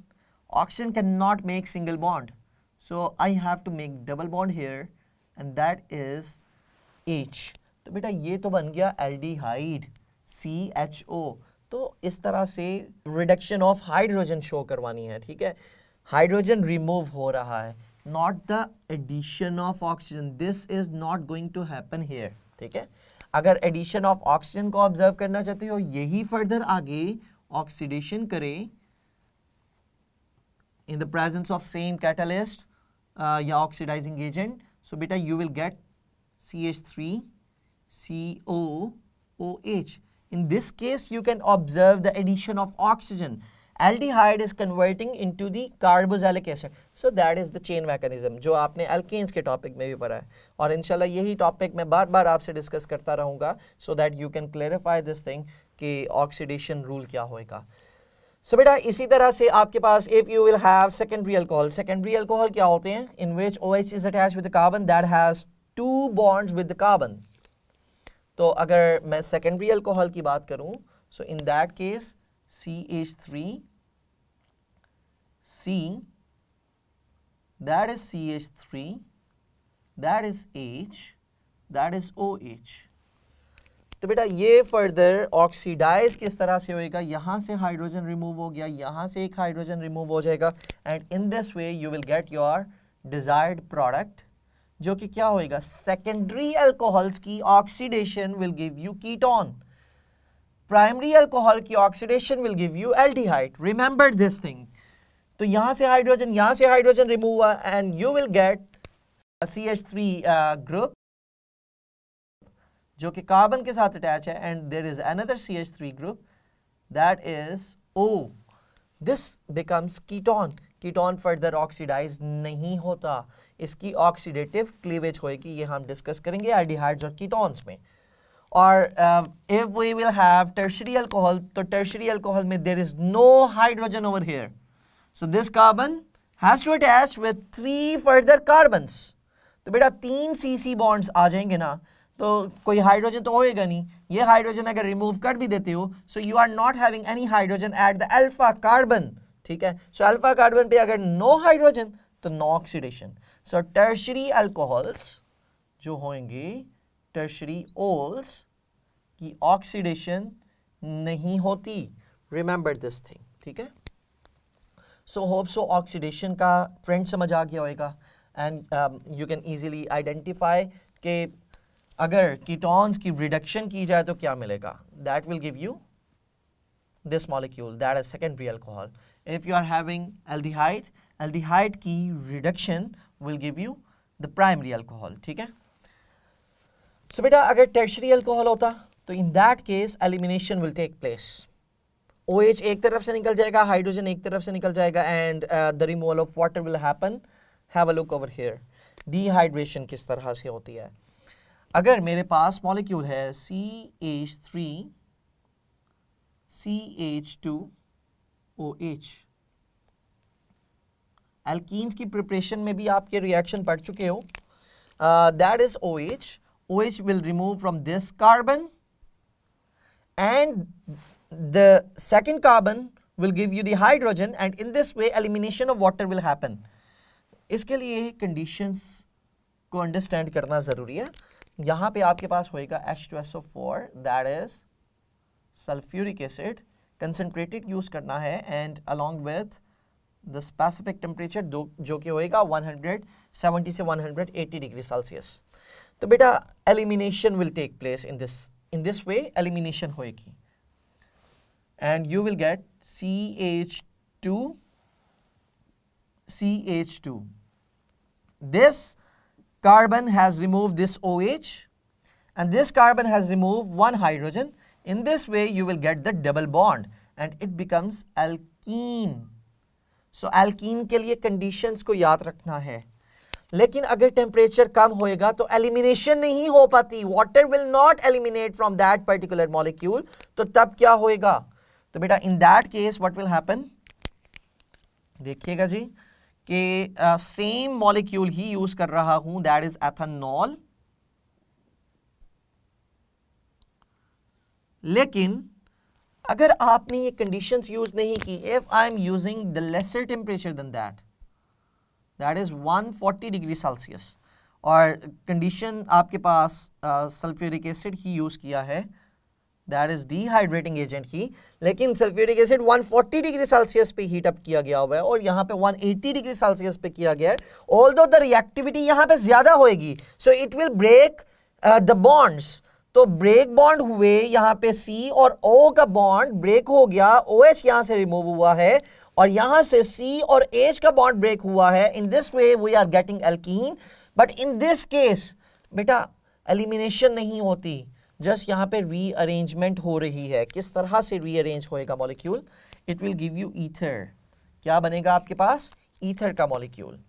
oxygen can not make single bond so I have to make double bond here and that is H तो बेटा ये तो बन गया aldehyde C H O तो इस तरह से रिडक्शन ऑफ हाइड्रोजन शो करवानी है ठीक है हाइड्रोजन रिमूव हो रहा है not the addition of oxygen this is not going to happen here ठीक है अगर एडिशन ऑफ ऑक्सीजन को ऑब्जर्व करना चाहते हो यही फर्दर आगे ऑक्सीडेशन करें in the presence of same catalyst या ऑक्सीडाइजिंग एजेंट सो बेटा you will get C H three COOH. In this case, you can observe the addition of oxygen. Aldehyde is converting into the carboxylic acid. So that is the chain mechanism जो आपने alkanes के topic में भी पढ़ा है और इंशाल्लाह यही topic मैं बार बार आपसे discuss करता रहूँगा so that you can clarify this thing कि oxidation rule क्या होएगा सो so, बेटा इसी तरह से आपके पास if you will have secondary alcohol secondary alcohol क्या होते हैं which OH is H is attach with carbon that has two bonds with carbon तो अगर मैं सेकेंडरी अल्कोहल की बात करूं so in that case C H three C that is C H three that is H that is O H तो बेटा ये further oxidise किस तरह से होएगा यहाँ से हाइड्रोजन रिमूव हो गया यहाँ से एक हाइड्रोजन रिमूव हो जाएगा and in this way you will get your desired product जो कि क्या होएगा सेकेंडरी अल्कोहल्स की oxidation will give you ketone primary alcohol की oxidation will give you aldehyde remember this thing तो यहां से हाइड्रोजन यहां से हाइड्रोजन रिमूव हुआ and you will get C H three group जो कि कार्बन के साथ अटैच है and there is another C H three group that is O this becomes ketone ketone further oxidise नहीं होता इसकी ऑक्सीडेटिव क्लीवेज होएगी ये हम डिस्कस करेंगे एल्डिहाइड्स और कीटोन्स में और if we will have tertiary alcohol तो टर्शरी अल्कोहल में there is no hydrogen over here so this carbon has to attach with three further carbons तो बेटा तीन सी सी बॉन्ड्स आ जाएंगे ना तो कोई हाइड्रोजन तो होएगा नहीं ये हाइड्रोजन अगर रिमूव कर भी देते हो so you are not having any hydrogen at the alpha carbon ठीक है सो अल्फा कार्बन पे अगर नो हाइड्रोजन तो no oxidation so tertiary alcohols जो होंगे टर्शरी ओल्स की ऑक्सीडेशन नहीं होती रिमेंबर दिस थिंग ठीक है सो होप सो ऑक्सीडेशन का ट्रेंड समझ आ गया होएगा and you can easily identify के अगर कीटॉन्स की रिडक्शन की जाए तो क्या मिलेगा that will give you this molecule that is secondary alcohol if you are having aldehyde aldehyde की reduction will give you the primary alcohol ठीक है सो so, बेटा अगर टर्शरी अल्कोहल होता तो in that case elimination will take place O H एक तरफ से निकल जाएगा हाइड्रोजन एक तरफ से निकल जाएगा and the removal of water will happen have a look over here dehydration किस तरह से होती है अगर मेरे पास मॉलिक्यूल है C H three C H two O H एल्कीस की प्रिपरेशन में भी आपके रिएक्शन पड़ चुके हो that is O H O H will remove from this carbon and the second carbon will give you hydrogen and in this way elimination of water will happen इसके लिए कंडीशन को understand करना जरूरी है यहां पे आपके पास होगा H two S O four that is sulphuric acid concentrated use करना है and along with the specific temperature जो जो कि होएगा 170 से 180 डिग्री सेल्सियस तो बेटा elimination will take place in this in this way elimination होएगी and you will get C H two C H two this carbon has removed this OH and this carbon has removed one hydrogen. In this way, you will get the double bond and it becomes alkene. So so, alkene के लिए conditions को याद रखना है लेकिन अगर temperature कम होएगा तो एलिमिनेशन नहीं हो पाती water will not eliminate from that particular molecule तो तब क्या होएगा तो बेटा in that case what will happen देखिएगा जी कि सेम मॉलिक्यूल ही यूज कर रहा हूं दैट इज एथनॉल लेकिन अगर आपने ये कंडीशंस यूज नहीं की if I am using the lesser temperature then that that is 140 degree Celsius और कंडीशन आपके पास सल्फ्यूरिक एसिड ही यूज़ किया है दैट इज़ डीहाइड्रेटिंग एजेंट ही लेकिन सल्फ्यूरिक एसिड 140 डिग्री सेल्सियस पे हीट अप किया गया हुआ है और यहाँ पे 180 डिग्री सेल्सियस पे किया गया है ऑल दो द रिएक्टिविटी यहाँ पे ज़्यादा होएगी so it will break the bonds तो ब्रेक बॉन्ड हुए यहां पे सी और ओ का बॉन्ड ब्रेक हो गया ओ एच यहां से रिमूव हुआ है और यहां से सी और एच का बॉन्ड ब्रेक हुआ है in this way we are getting alkene but in this case बेटा एलिमिनेशन नहीं होती जस्ट यहां पे रीअरेंजमेंट हो रही है किस तरह से रीअरेंज होएगा molecule it will give you ether क्या बनेगा आपके पास ईथर का molecule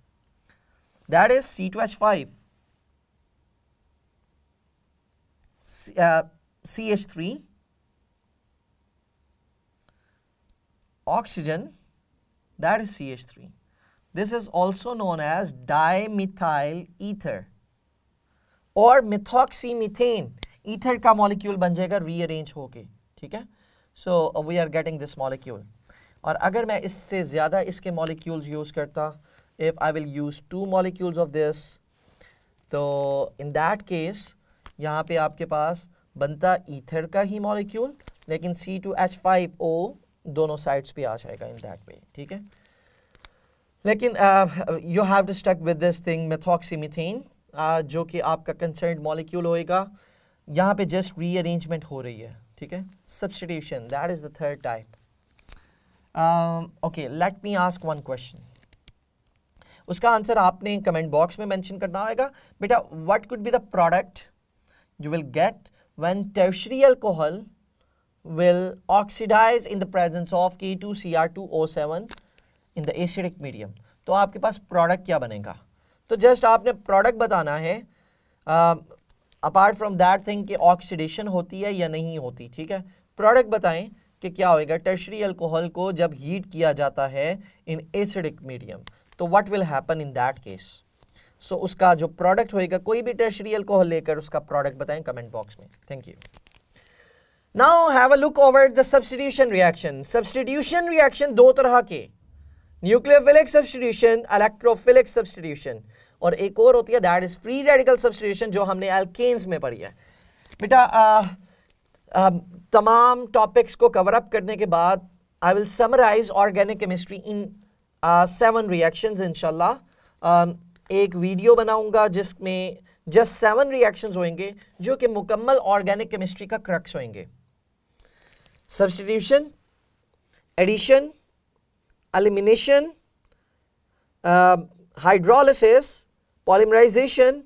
that is C two H five uh, CH3, oxygen, that is CH3. This is also known as dimethyl ether or methoxymethane, ether ka molecule ban jayega rearrange hoke theek hai So uh, we are getting this molecule. aur agar main isse zyada iske molecules use karta if I will use two molecules of this, तो in that case, यहाँ पे आपके पास बनता ether का ही molecule लेकिन C two H five O दोनों sides पे आ जाएगा इन दैट वे ठीक है लेकिन you have to stuck with this thing methoxymethane जो कि आपका कंसर्न मॉलिक्यूल होएगा यहाँ पे जस्ट रीअरेंजमेंट हो रही है ठीक है substitution that is the third type okay let me ask one question उसका आंसर आपने कमेंट बॉक्स में मेंशन करना होगा बेटा what could be the product you will get when tertiary alcohol will oxidize in the presence of K2Cr2O7 in the acidic medium. तो आपके पास product क्या बनेगा तो जस्ट आपने प्रोडक्ट बताना है अपार्ट फ्रॉम दैट थिंग कि ऑक्सीडेशन होती है या नहीं होती ठीक है प्रोडक्ट बताएं कि क्या होएगा टर्शरी अल्कोहल को जब हीट किया जाता है इन एसिडिक मीडियम तो what will happen in that case so उसका जो प्रोडक्ट होएगा कोई भी टर्शरी अल्कोहल लेकर उसका प्रोडक्ट बताएं कमेंट बॉक्स में thank you now have a look over the substitution reaction substitution reaction दो तरह के न्यूक्लियोफिलिक सब्सटीट्यूशन इलेक्ट्रोफिलिक सब्सटीट्यूशन और एक और होती है that is free radical substitution जो हमने एल्केन्स में पढ़ी है बेटा तमाम टॉपिक्स को कवर अप करने के बाद I will summarise organic chemistry in seven reactions इंशाल्लाह एक वीडियो बनाऊंगा जिसमें जस्ट सेवन रिएक्शंस होंगे जो कि मुकम्मल ऑर्गेनिक केमिस्ट्री का क्रक्स होंगे substitution addition elimination hydrolysis polymerisation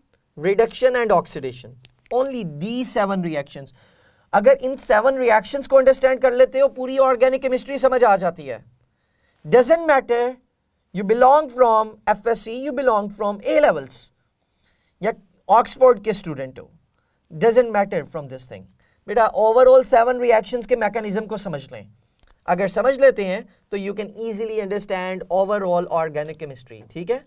reduction and oxidation only the seven reactions अगर इन सेवन रिएक्शंस को अंडरस्टैंड कर लेते हो पूरी ऑर्गेनिक केमिस्ट्री समझ आ जाती है doesn't matter belong from F S C you belong from A levels या ऑक्सफोर्ड के स्टूडेंट हो doesn't matter from this thing बेटा ओवरऑल सेवन रिएक्शंस के मैकेनिज्म को समझ लें अगर समझ लेते हैं तो you can easily understand overall organic chemistry ठीक है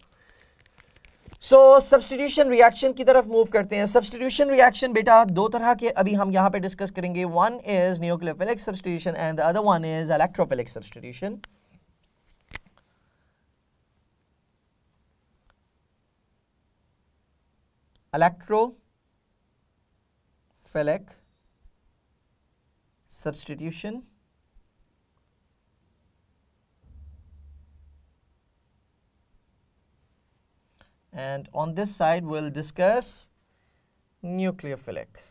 सो सब्सटीट्यूशन रिएक्शन की तरफ मूव करते हैं सब्सटीट्यूशन रिएक्शन बेटा दो तरह के अभी हम यहाँ पे डिस्कस करेंगे one is nucleophilic substitution and the other one is electrophilic substitution electrophilic substitution and on this side we'll discuss nucleophilic.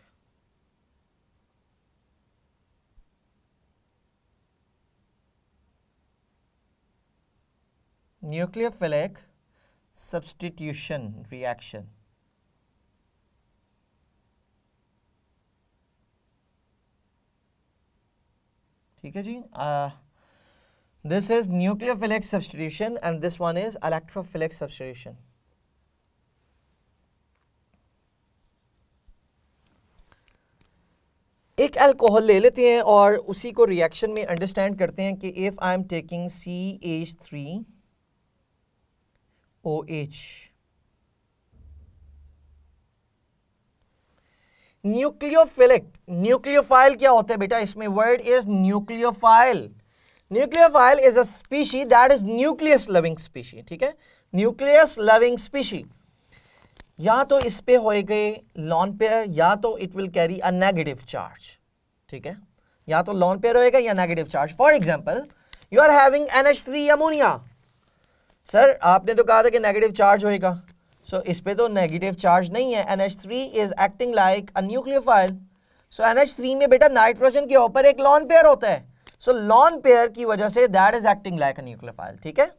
Nucleophilic substitution reaction. ठीक है जी this is nucleophilic substitution and this one is electrophilic substitution एक alcohol ले लेते हैं और उसी को रिएक्शन में अंडरस्टैंड करते हैं कि if I am taking C H three O H nucleophilic nucleophile क्या होते हैं बेटा इसमें word is nucleophile nucleophile is a species that is nucleus loving species ठीक है न्यूक्लियस लविंग स्पीशी या तो इस पे गए लॉन पेयर या तो it will carry a negative charge ठीक है या तो लॉन पेयर होएगा या negative charge for example you are having N H three ammonia sir आपने तो कहा था कि नेगेटिव चार्ज होएगा सो so, इस पर तो नेगेटिव चार्ज नहीं है N H three is acting like a nucleophile so N H three में बेटा नाइट्रोजन के ऊपर एक लॉन पेयर होता है सो लॉन पेयर की वजह से that is acting like a nucleophile ठीक है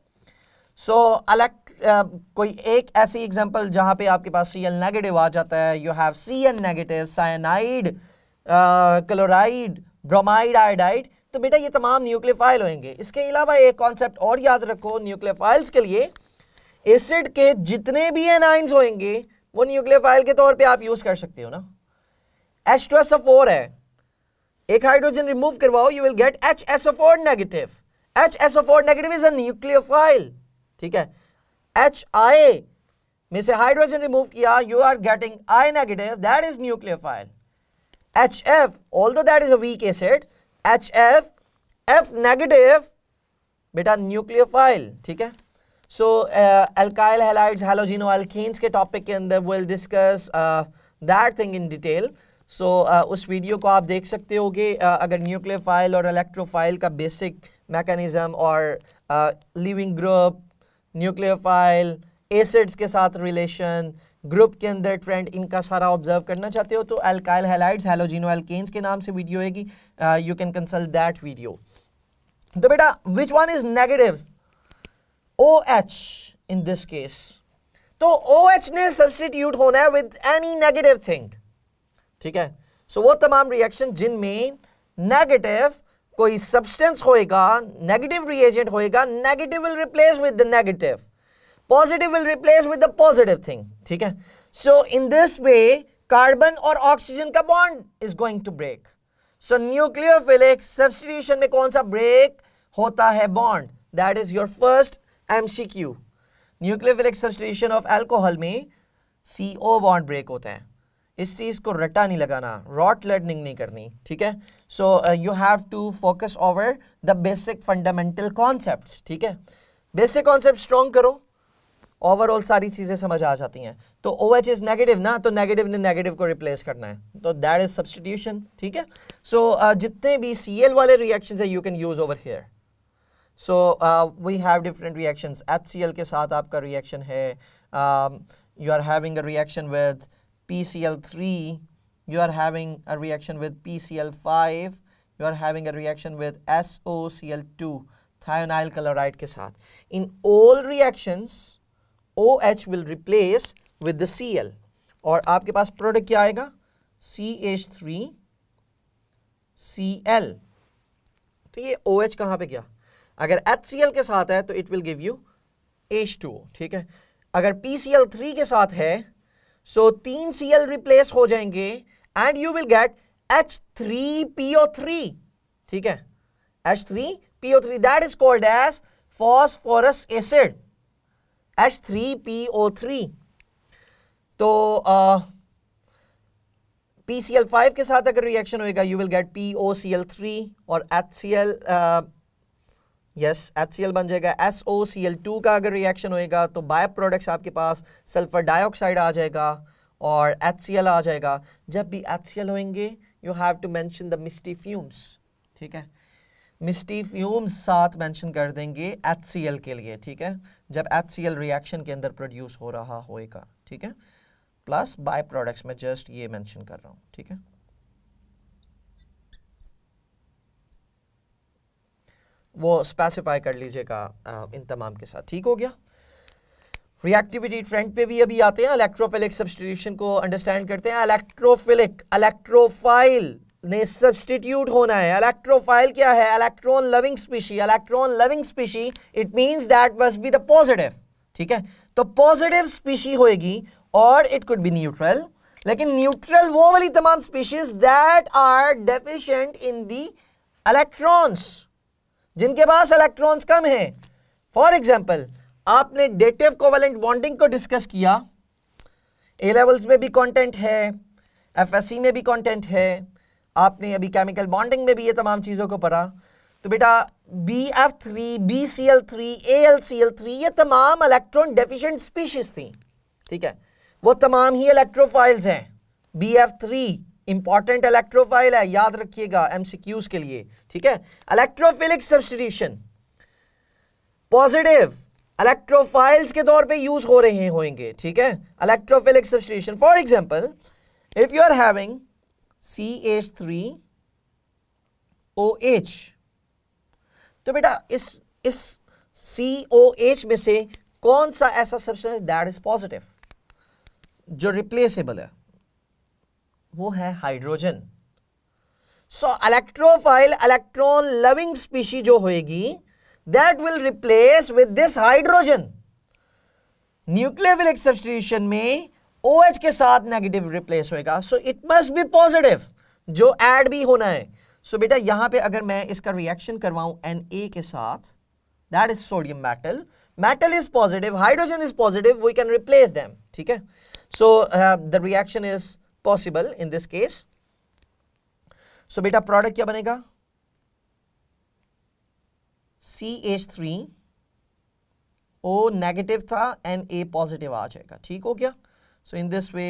सो अलेक्ट uh, कोई एक ऐसी एग्जाम्पल जहां पे आपके पास सी एल नेगेटिव आ जाता है you have C N negative cyanide chloride bromide iodide तो बेटा ये तमाम न्यूक्लियोफाइल होंगे इसके अलावा एक कॉन्सेप्ट और याद रखो न्यूक्लियोफाइल्स के लिए एसिड के जितने भी एनाइंस होंगे वो न्यूक्लियोफाइल के तौर पे आप यूज कर सकते हो ना एच ट्वेस फोर है एक हाइड्रोजन रिमूव करवाओ you will get H S four negative H S four negative is a ठीक है एच आई में से हाइड्रोजन रिमूव किया you are getting I negative that is nucleophile H F although that is a weak acid H F F negative बेटा nucleophile ठीक है so alkyl uh, alkyl halogenoalkanes के topic के अंदर will discuss that thing in detail so उस video को आप देख सकते हो uh, अगर न्यूक्लियोफाइल और इलेक्ट्रोफाइल का बेसिक मैकेनिज़्म और लिविंग ग्रुप न्यूक्लियोफाइल एसिड्स के साथ रिलेशन ग्रुप के अंदर ट्रेंड इनका सारा ऑब्जर्व करना चाहते हो तो एल्काइल हेलाइड्स हेलोजिनो एल्केन्स के नाम से वीडियो होगी you can consult that video तो बेटा which one is negatives H in this case तो ओ एच ने सब्सटीट्यूट होना है विद एनी नेगेटिव थिंग ठीक है सो so, वो तमाम रिएक्शन जिनमें नेगेटिव कोई सब्सटेंस होएगा नेगेटिव रिएजेंट होएगा negative will replace with the negative positive will replace with the positive thing ठीक है so in this way carbon और ऑक्सीजन का bond is going to break so nucleophilic substitution में कौन सा ब्रेक होता है bond that is your first MCQ nucleophilic substitution of alcohol में सी ओ बॉन्ड ब्रेक होता है इस चीज़ को रटा नहीं लगाना रॉट लर्निंग नहीं करनी ठीक है so you have to focus over the basic fundamental concept ठीक है बेसिक कॉन्सेप्ट स्ट्रॉन्ग करो ओवरऑल सारी चीज़ें समझ आ जाती हैं तो ओ एच इज़ नेगेटिव ना तो नेगेटिव ने नेगेटिव को रिप्लेस करना है तो दैट इज़ सब्सटीट्यूशन ठीक है सो so, uh, जितने भी सी एल वाले रिएक्शन है you can use over here so we have different reactions H C L के साथ आपका रिएक्शन है you are having a reaction with P C L three you are having a reaction with P C L five you are having a reaction with S O C L two thionyl chloride के साथ in all reactions O H will replace with the C L और आपके पास product क्या आएगा C H three C L तो ये ओ OH H कहाँ पर गया अगर एच के साथ है तो it will give you H ठीक है अगर पी के साथ है सो तीन सी रिप्लेस हो जाएंगे and you will get H three P O three ठीक है H three P O three that is called as phosphorous acid H three P O three तो पी सी एल फाइव के साथ अगर रिएक्शन होएगा you will get P O C L three और H C L yes H बन जाएगा S O C L two का अगर रिएक्शन होएगा तो बाय प्रोडक्ट्स आपके पास सल्फर डाइऑक्साइड आ जाएगा और एच सी एल आ जाएगा जब भी एच सी एल होएंगे you have to mention the misty fumes ठीक है मिस्टी फ्यूम्स साथ मैंशन कर देंगे एच सी एल के लिए ठीक है जब एच सी एल रिएक्शन के अंदर प्रोड्यूस हो रहा होएगा ठीक है प्लस बाय प्रोडक्ट्स में जस्ट ये मैंशन कर रहा हूँ ठीक है वो स्पेसिफाई कर लीजिएगा इन तमाम के साथ ठीक हो गया रिएक्टिविटी ट्रेंड पे भी अभी आते हैं इलेक्ट्रोफिलिक सब्सटीट्यूशन को अंडरस्टैंड करते हैं इलेक्ट्रोफिलिक इलेक्ट्रोफाइल ने सब्सटीट्यूट होना है इलेक्ट्रोफाइल क्या है electron loving species electron loving species it means that must be the positive ठीक है तो पॉजिटिव स्पीशी होएगी और इट कुड बी न्यूट्रल लेकिन न्यूट्रल वो वाली तमाम species that are deficient in the electrons जिनके पास इलेक्ट्रॉन्स कम हैं फॉर एग्जाम्पल आपने डेटिव कोवेलेंट बॉन्डिंग को डिस्कस किया ए लेवल्स में भी कंटेंट है एफएससी में भी कंटेंट है आपने अभी केमिकल बॉन्डिंग में भी ये तमाम चीज़ों को पढ़ा तो बेटा B F three B C L three A L C L three ये तमाम इलेक्ट्रॉन डेफिशेंट स्पीशीज थी ठीक है वो तमाम ही इलेक्ट्रोफाइल्स हैं B F three important electrophile है याद रखिएगा एमसीक्यूज के लिए ठीक है इलेक्ट्रोफिलिक सब्सटीट्यूशन पॉजिटिव इलेक्ट्रोफाइल्स के तौर पे यूज हो रहे हैं होंगे ठीक है electrophilic substitution for example if you are having C H three O H तो बेटा इस इस सी ओ एच में से कौन सा ऐसा सब्सटेंस दैट इज पॉजिटिव जो रिप्लेसेबल है वो है hydrogen so electrophile electron loving species जो होएगी that will replace with this hydrogen nucleophilic substitution में ओ OH के साथ नेगेटिव रिप्लेस होएगा so it must be positive जो एड भी होना है सो so बेटा यहां पे अगर मैं इसका रिएक्शन करवाऊं एन ए के साथ that is sodium metal metal is positive hydrogen is positive we can replace them ठीक है so the reaction is possible in this case so बेटा प्रोडक्ट क्या बनेगा C H three O negative था and A positive आ जाएगा ठीक हो गया so in this way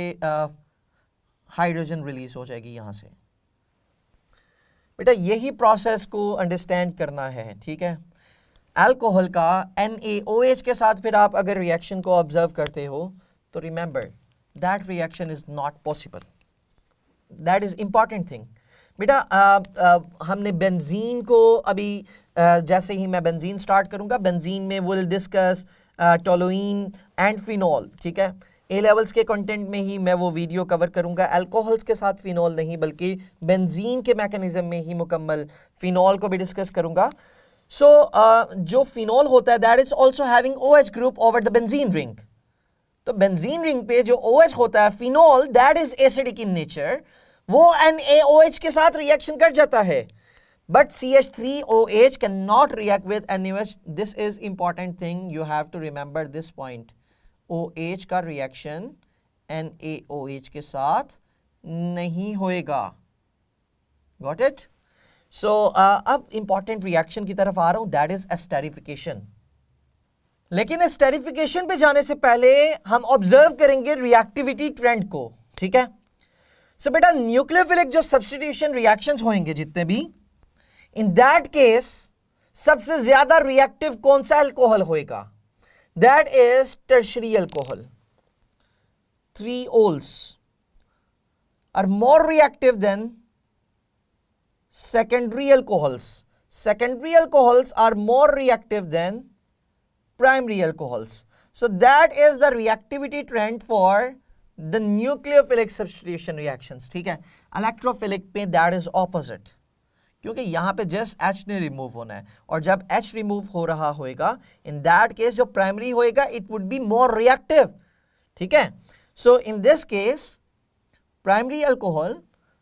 hydrogen release हो जाएगी यहां से बेटा यही प्रोसेस को अंडरस्टैंड करना है ठीक है अल्कोहल का एन के साथ फिर आप अगर रिएक्शन को ऑब्जर्व करते हो तो remember that reaction is not possible that is important thing बेटा हमने बेंजीन को अभी आ, जैसे ही मैं बेंजीन स्टार्ट करूंगा बेंजीन में will discuss toluene and phenol ठीक है ए लेवल्स के कंटेंट में ही मैं वो वीडियो कवर करूंगा अल्कोहल्स के साथ फिनॉल नहीं बल्कि बेंजीन के मैकेनिज्म में ही मुकम्मल फिनॉल को भी डिस्कस करूंगा सो so, uh, जो फिनॉल होता है that is also having O H group over the benzene ring तो बेंजीन रिंग पे जो ओ OH होता है phenol that is acidic in nature वो एन एच के साथ रिएक्शन कर जाता है but C H three O H can not react with N U H this is important thing you have to remember this point O H का reaction N A O H के साथ नहीं होएगा got it so अब important reaction की तरफ आ रहा हूं दैट इज एस्टेरिफिकेशन लेकिन स्टेरिफिकेशन पे जाने से पहले हम ऑब्जर्व करेंगे रिएक्टिविटी ट्रेंड को ठीक है सो बेटा न्यूक्लियोफिलिक जो सब्सटीट्यूशन रिएक्शन होंगे जितने भी इन दैट केस सबसे ज्यादा रिएक्टिव कौन सा एल्कोहल होएगा that is tertiary alcohol three ols are more reactive than secondary alcohols secondary alcohols are more reactive than primary alcohols. So that is the reactivity trend for the nucleophilic substitution reactions ठीक है electrophilic पे that is opposite क्योंकि यहाँ पे just H ने remove होना है और जब H रिमूव हो रहा होएगा इन दैट केस जो प्राइमरी होएगा it would be more reactive ठीक है so in this case primary alcohol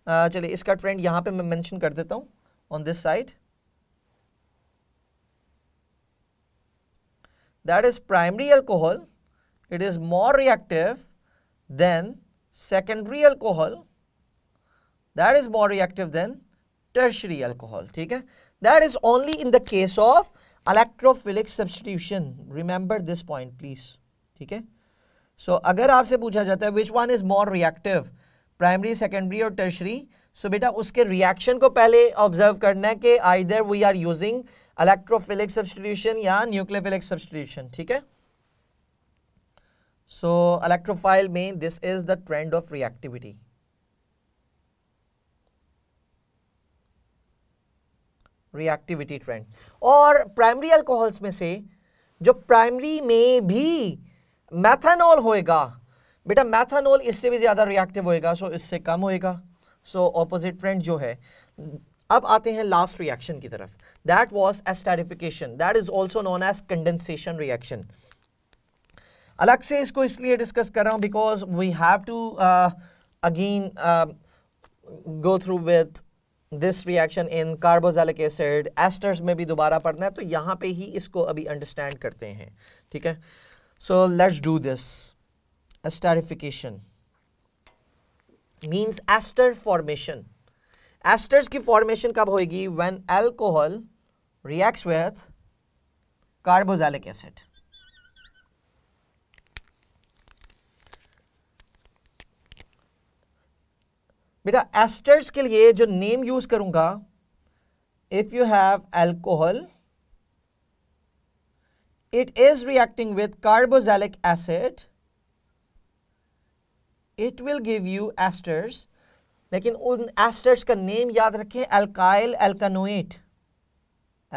चलिए इसका ट्रेंड यहाँ पे मैं मेंशन कर देता हूँ on this side that is primary alcohol it is more reactive than secondary alcohol that is more reactive than tertiary alcohol theek hai that is only in the case of electrophilic substitution remember this point please theek hai so agar aap se pucha jata hai which one is more reactive primary secondary or tertiary so beta uske reaction ko pehle observe karna hai कि either we are using electrophilic substitution या nucleophilic substitution ठीक है so electrophile में this is the trend of reactivity reactivity trend और primary alcohols में से जो primary में भी मैथानॉल होएगा बेटा मैथानॉल इससे भी ज़्यादा रिएक्टिव होएगा सो इससे कम होएगा सो ऑपोजिट ट्रेंड जो है अब आते हैं लास्ट रिएक्शन की तरफ that was esterification that is also known as condensation reaction अलग से इसको इसलिए डिस्कस कर रहा हूं because we have to again go through with this reaction in carboxylic acid esters में भी दोबारा पढ़ना है तो यहां पे ही इसको अभी अंडरस्टैंड करते हैं ठीक है so let's do this esterification means ester formation esters की फॉर्मेशन कब होगी when alcohol reacts with carboxylic acid बेटा एस्टर्स के लिए जो नेम यूज करूंगा if you have alcohol it is reacting with carboxylic acid it will give you esters लेकिन उन एस्टर्स का नेम याद रखें अल्काइल एल्कानोएट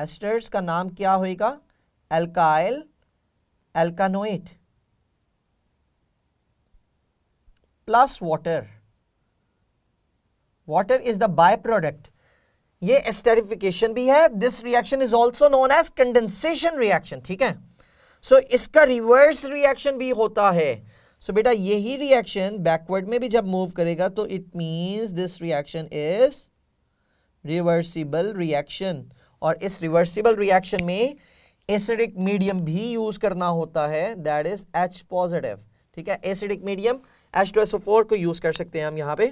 एस्टर्स का नाम क्या होएगा alkyl alkanoate plus water water is the by product ये एस्टेरिफिकेशन भी है this reaction is also known as condensation reaction ठीक है सो so, इसका रिवर्स रिएक्शन भी होता है सो बेटा यही रिएक्शन बैकवर्ड में भी जब मूव करेगा तो it means this reaction is reversible reaction और इस रिवर्सिबल रिएक्शन में एसिडिक मीडियम भी यूज करना होता है दैट इज एच पॉजिटिव ठीक है acidic medium H two S four को यूज कर सकते हैं हम यहाँ पे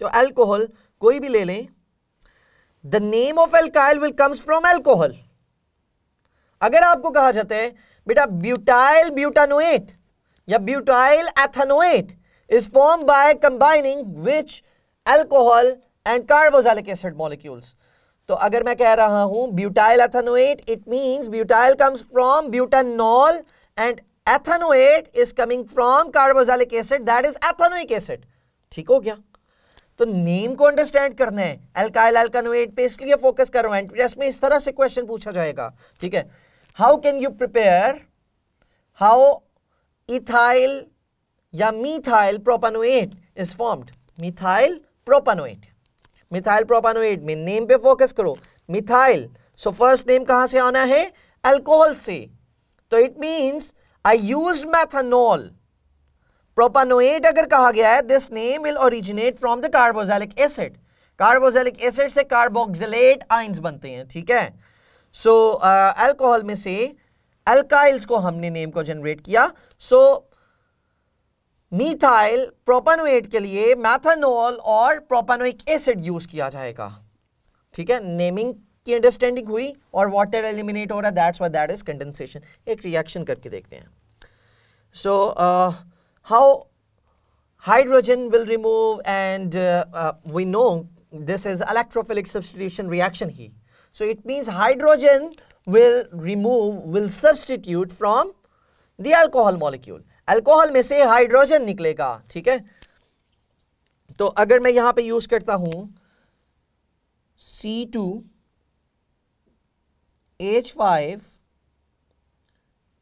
तो एल्कोहल कोई भी ले लें the name of alkyl will comes from alcohol अगर आपको कहा जाता है बेटा ब्यूटाइल ब्यूटानोएट या butyl ethanoate is form by combining which alcohol and carboxylic acid molecules तो अगर मैं कह रहा हूं butyl ethanoate it means butyl comes from butanol and ethanoate is coming from carboxylic acid that is ethanoic acid ठीक हो गया तो नेम को अंडरस्टैंड करना है एल्काइल एल्कानोएट पे इसलिए फोकस कर रहा हूं टेस्ट में इस तरह से क्वेश्चन पूछा जाएगा ठीक है how can you prepare how ethyl या methyl propanoate is formed methyl propanoate methyl propanoate में name पे focus करो methyl so first name कहाँ से आना है alcohol से तो it means I used methanol प्रोपानोएट अगर कहा गया है this name will originate from the carboxylic acid carboxylic acid से कार्बोक्सिलेट आइंस बनते हैं ठीक है सो so, अल्कोहल uh, में से अल्काइल्स को हमने नेम को जनरेट किया सो मीथाइल प्रोपानोएट के लिए मैथानोल और प्रोपानोइक एसिड यूज किया जाएगा ठीक है नेमिंग की अंडरस्टैंडिंग हुई और वाटर एलिमिनेट हो रहा है that's why that is condensation एक रिएक्शन करके देखते हैं so how hydrogen will remove and we know this is electrophilic substitution reaction ही so it means hydrogen will remove will substitute from the alcohol molecule alcohol में से hydrogen निकलेगा ठीक है तो अगर मैं यहां पे यूज करता हूं C two H five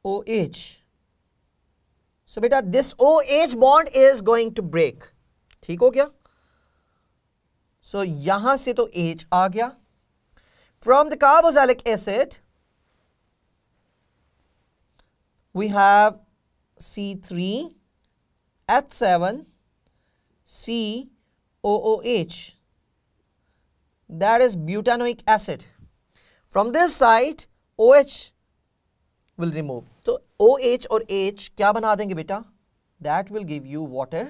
O H so बेटा this O H bond is going to break ठीक हो गया सो so, यहां से तो एच आ गया from the carboxylic acid we have C3, H7, COOH. That is butanoic acid. From this side, OH will remove. So OH or H क्या बना देंगे बेटा That will give you water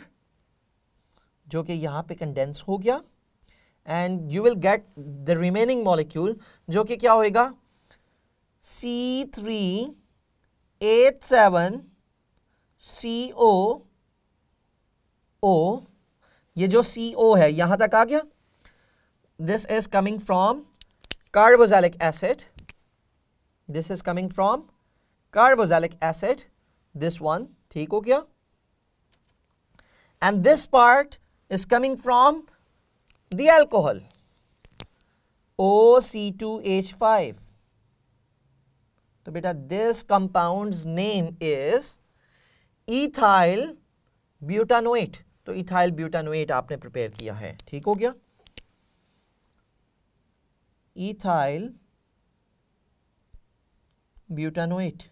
जो कि यहाँ पे condense हो गया and you will get the remaining molecule, जो कि क्या होएगा C three H seven C O O ये जो सी ओ है यहां तक आ गया this is coming from carboxylic acid this is coming from carboxylic acid this one ठीक हो गया and this part is coming from the alcohol O C two H five तो बेटा this compound's name is ethyl butanoate तो ethyl ब्यूटानोएट आपने prepare किया है ठीक हो गया ethyl butanoate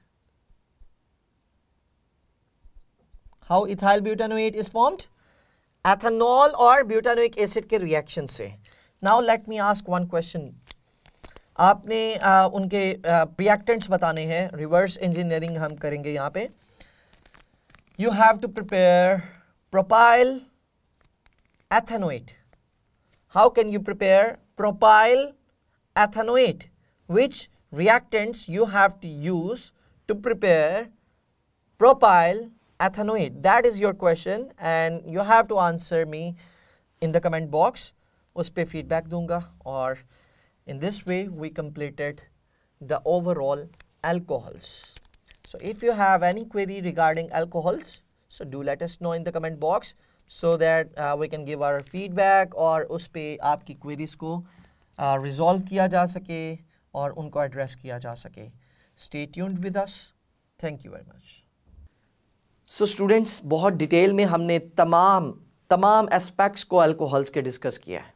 how ethyl butanoate is formed ethanol और ब्यूटानोइक एसिड के रिएक्शन से now let me ask one question आपने आ, उनके रिएक्टेंट्स बताने हैं रिवर्स इंजीनियरिंग हम करेंगे यहाँ पे you have to prepare propyl ethanoate how can you prepare propyl ethanoate which reactants you have to use to prepare propyl ethanoate that is your question and you have to answer me in the comment box उस पर feedback दूंगा और In this way, we completed the overall alcohols. So if you have any query regarding alcohols, so do let us know in the comment box so that uh, we can give our feedback or us pe aapki queries ko uh, resolve kiya ja sake aur unko address kiya ja sake Stay tuned with us. Thank you very much. So so, students बहुत detail में हमने तमाम तमाम aspects को alcohols के discuss किया है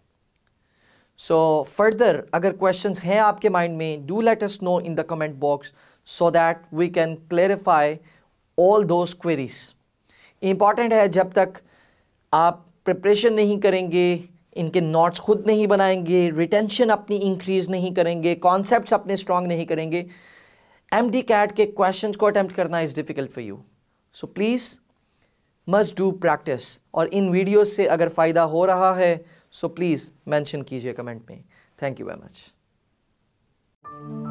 so further अगर क्वेश्चंस हैं आपके माइंड में do let us know in the comment box so that we can clarify all those queries important है जब तक आप प्रिपरेशन नहीं करेंगे इनके नोट्स खुद नहीं बनाएंगे रिटेंशन अपनी इंक्रीज नहीं करेंगे कॉन्सेप्ट्स अपने स्ट्रॉन्ग नहीं करेंगे एम डी कैट के क्वेश्चन को अटैम्प्ट करना is difficult for you so please must do practice और इन वीडियोज से अगर फ़ायदा हो रहा है सो प्लीज़ मेंशन कीजिए कमेंट में थैंक यू वेरी मच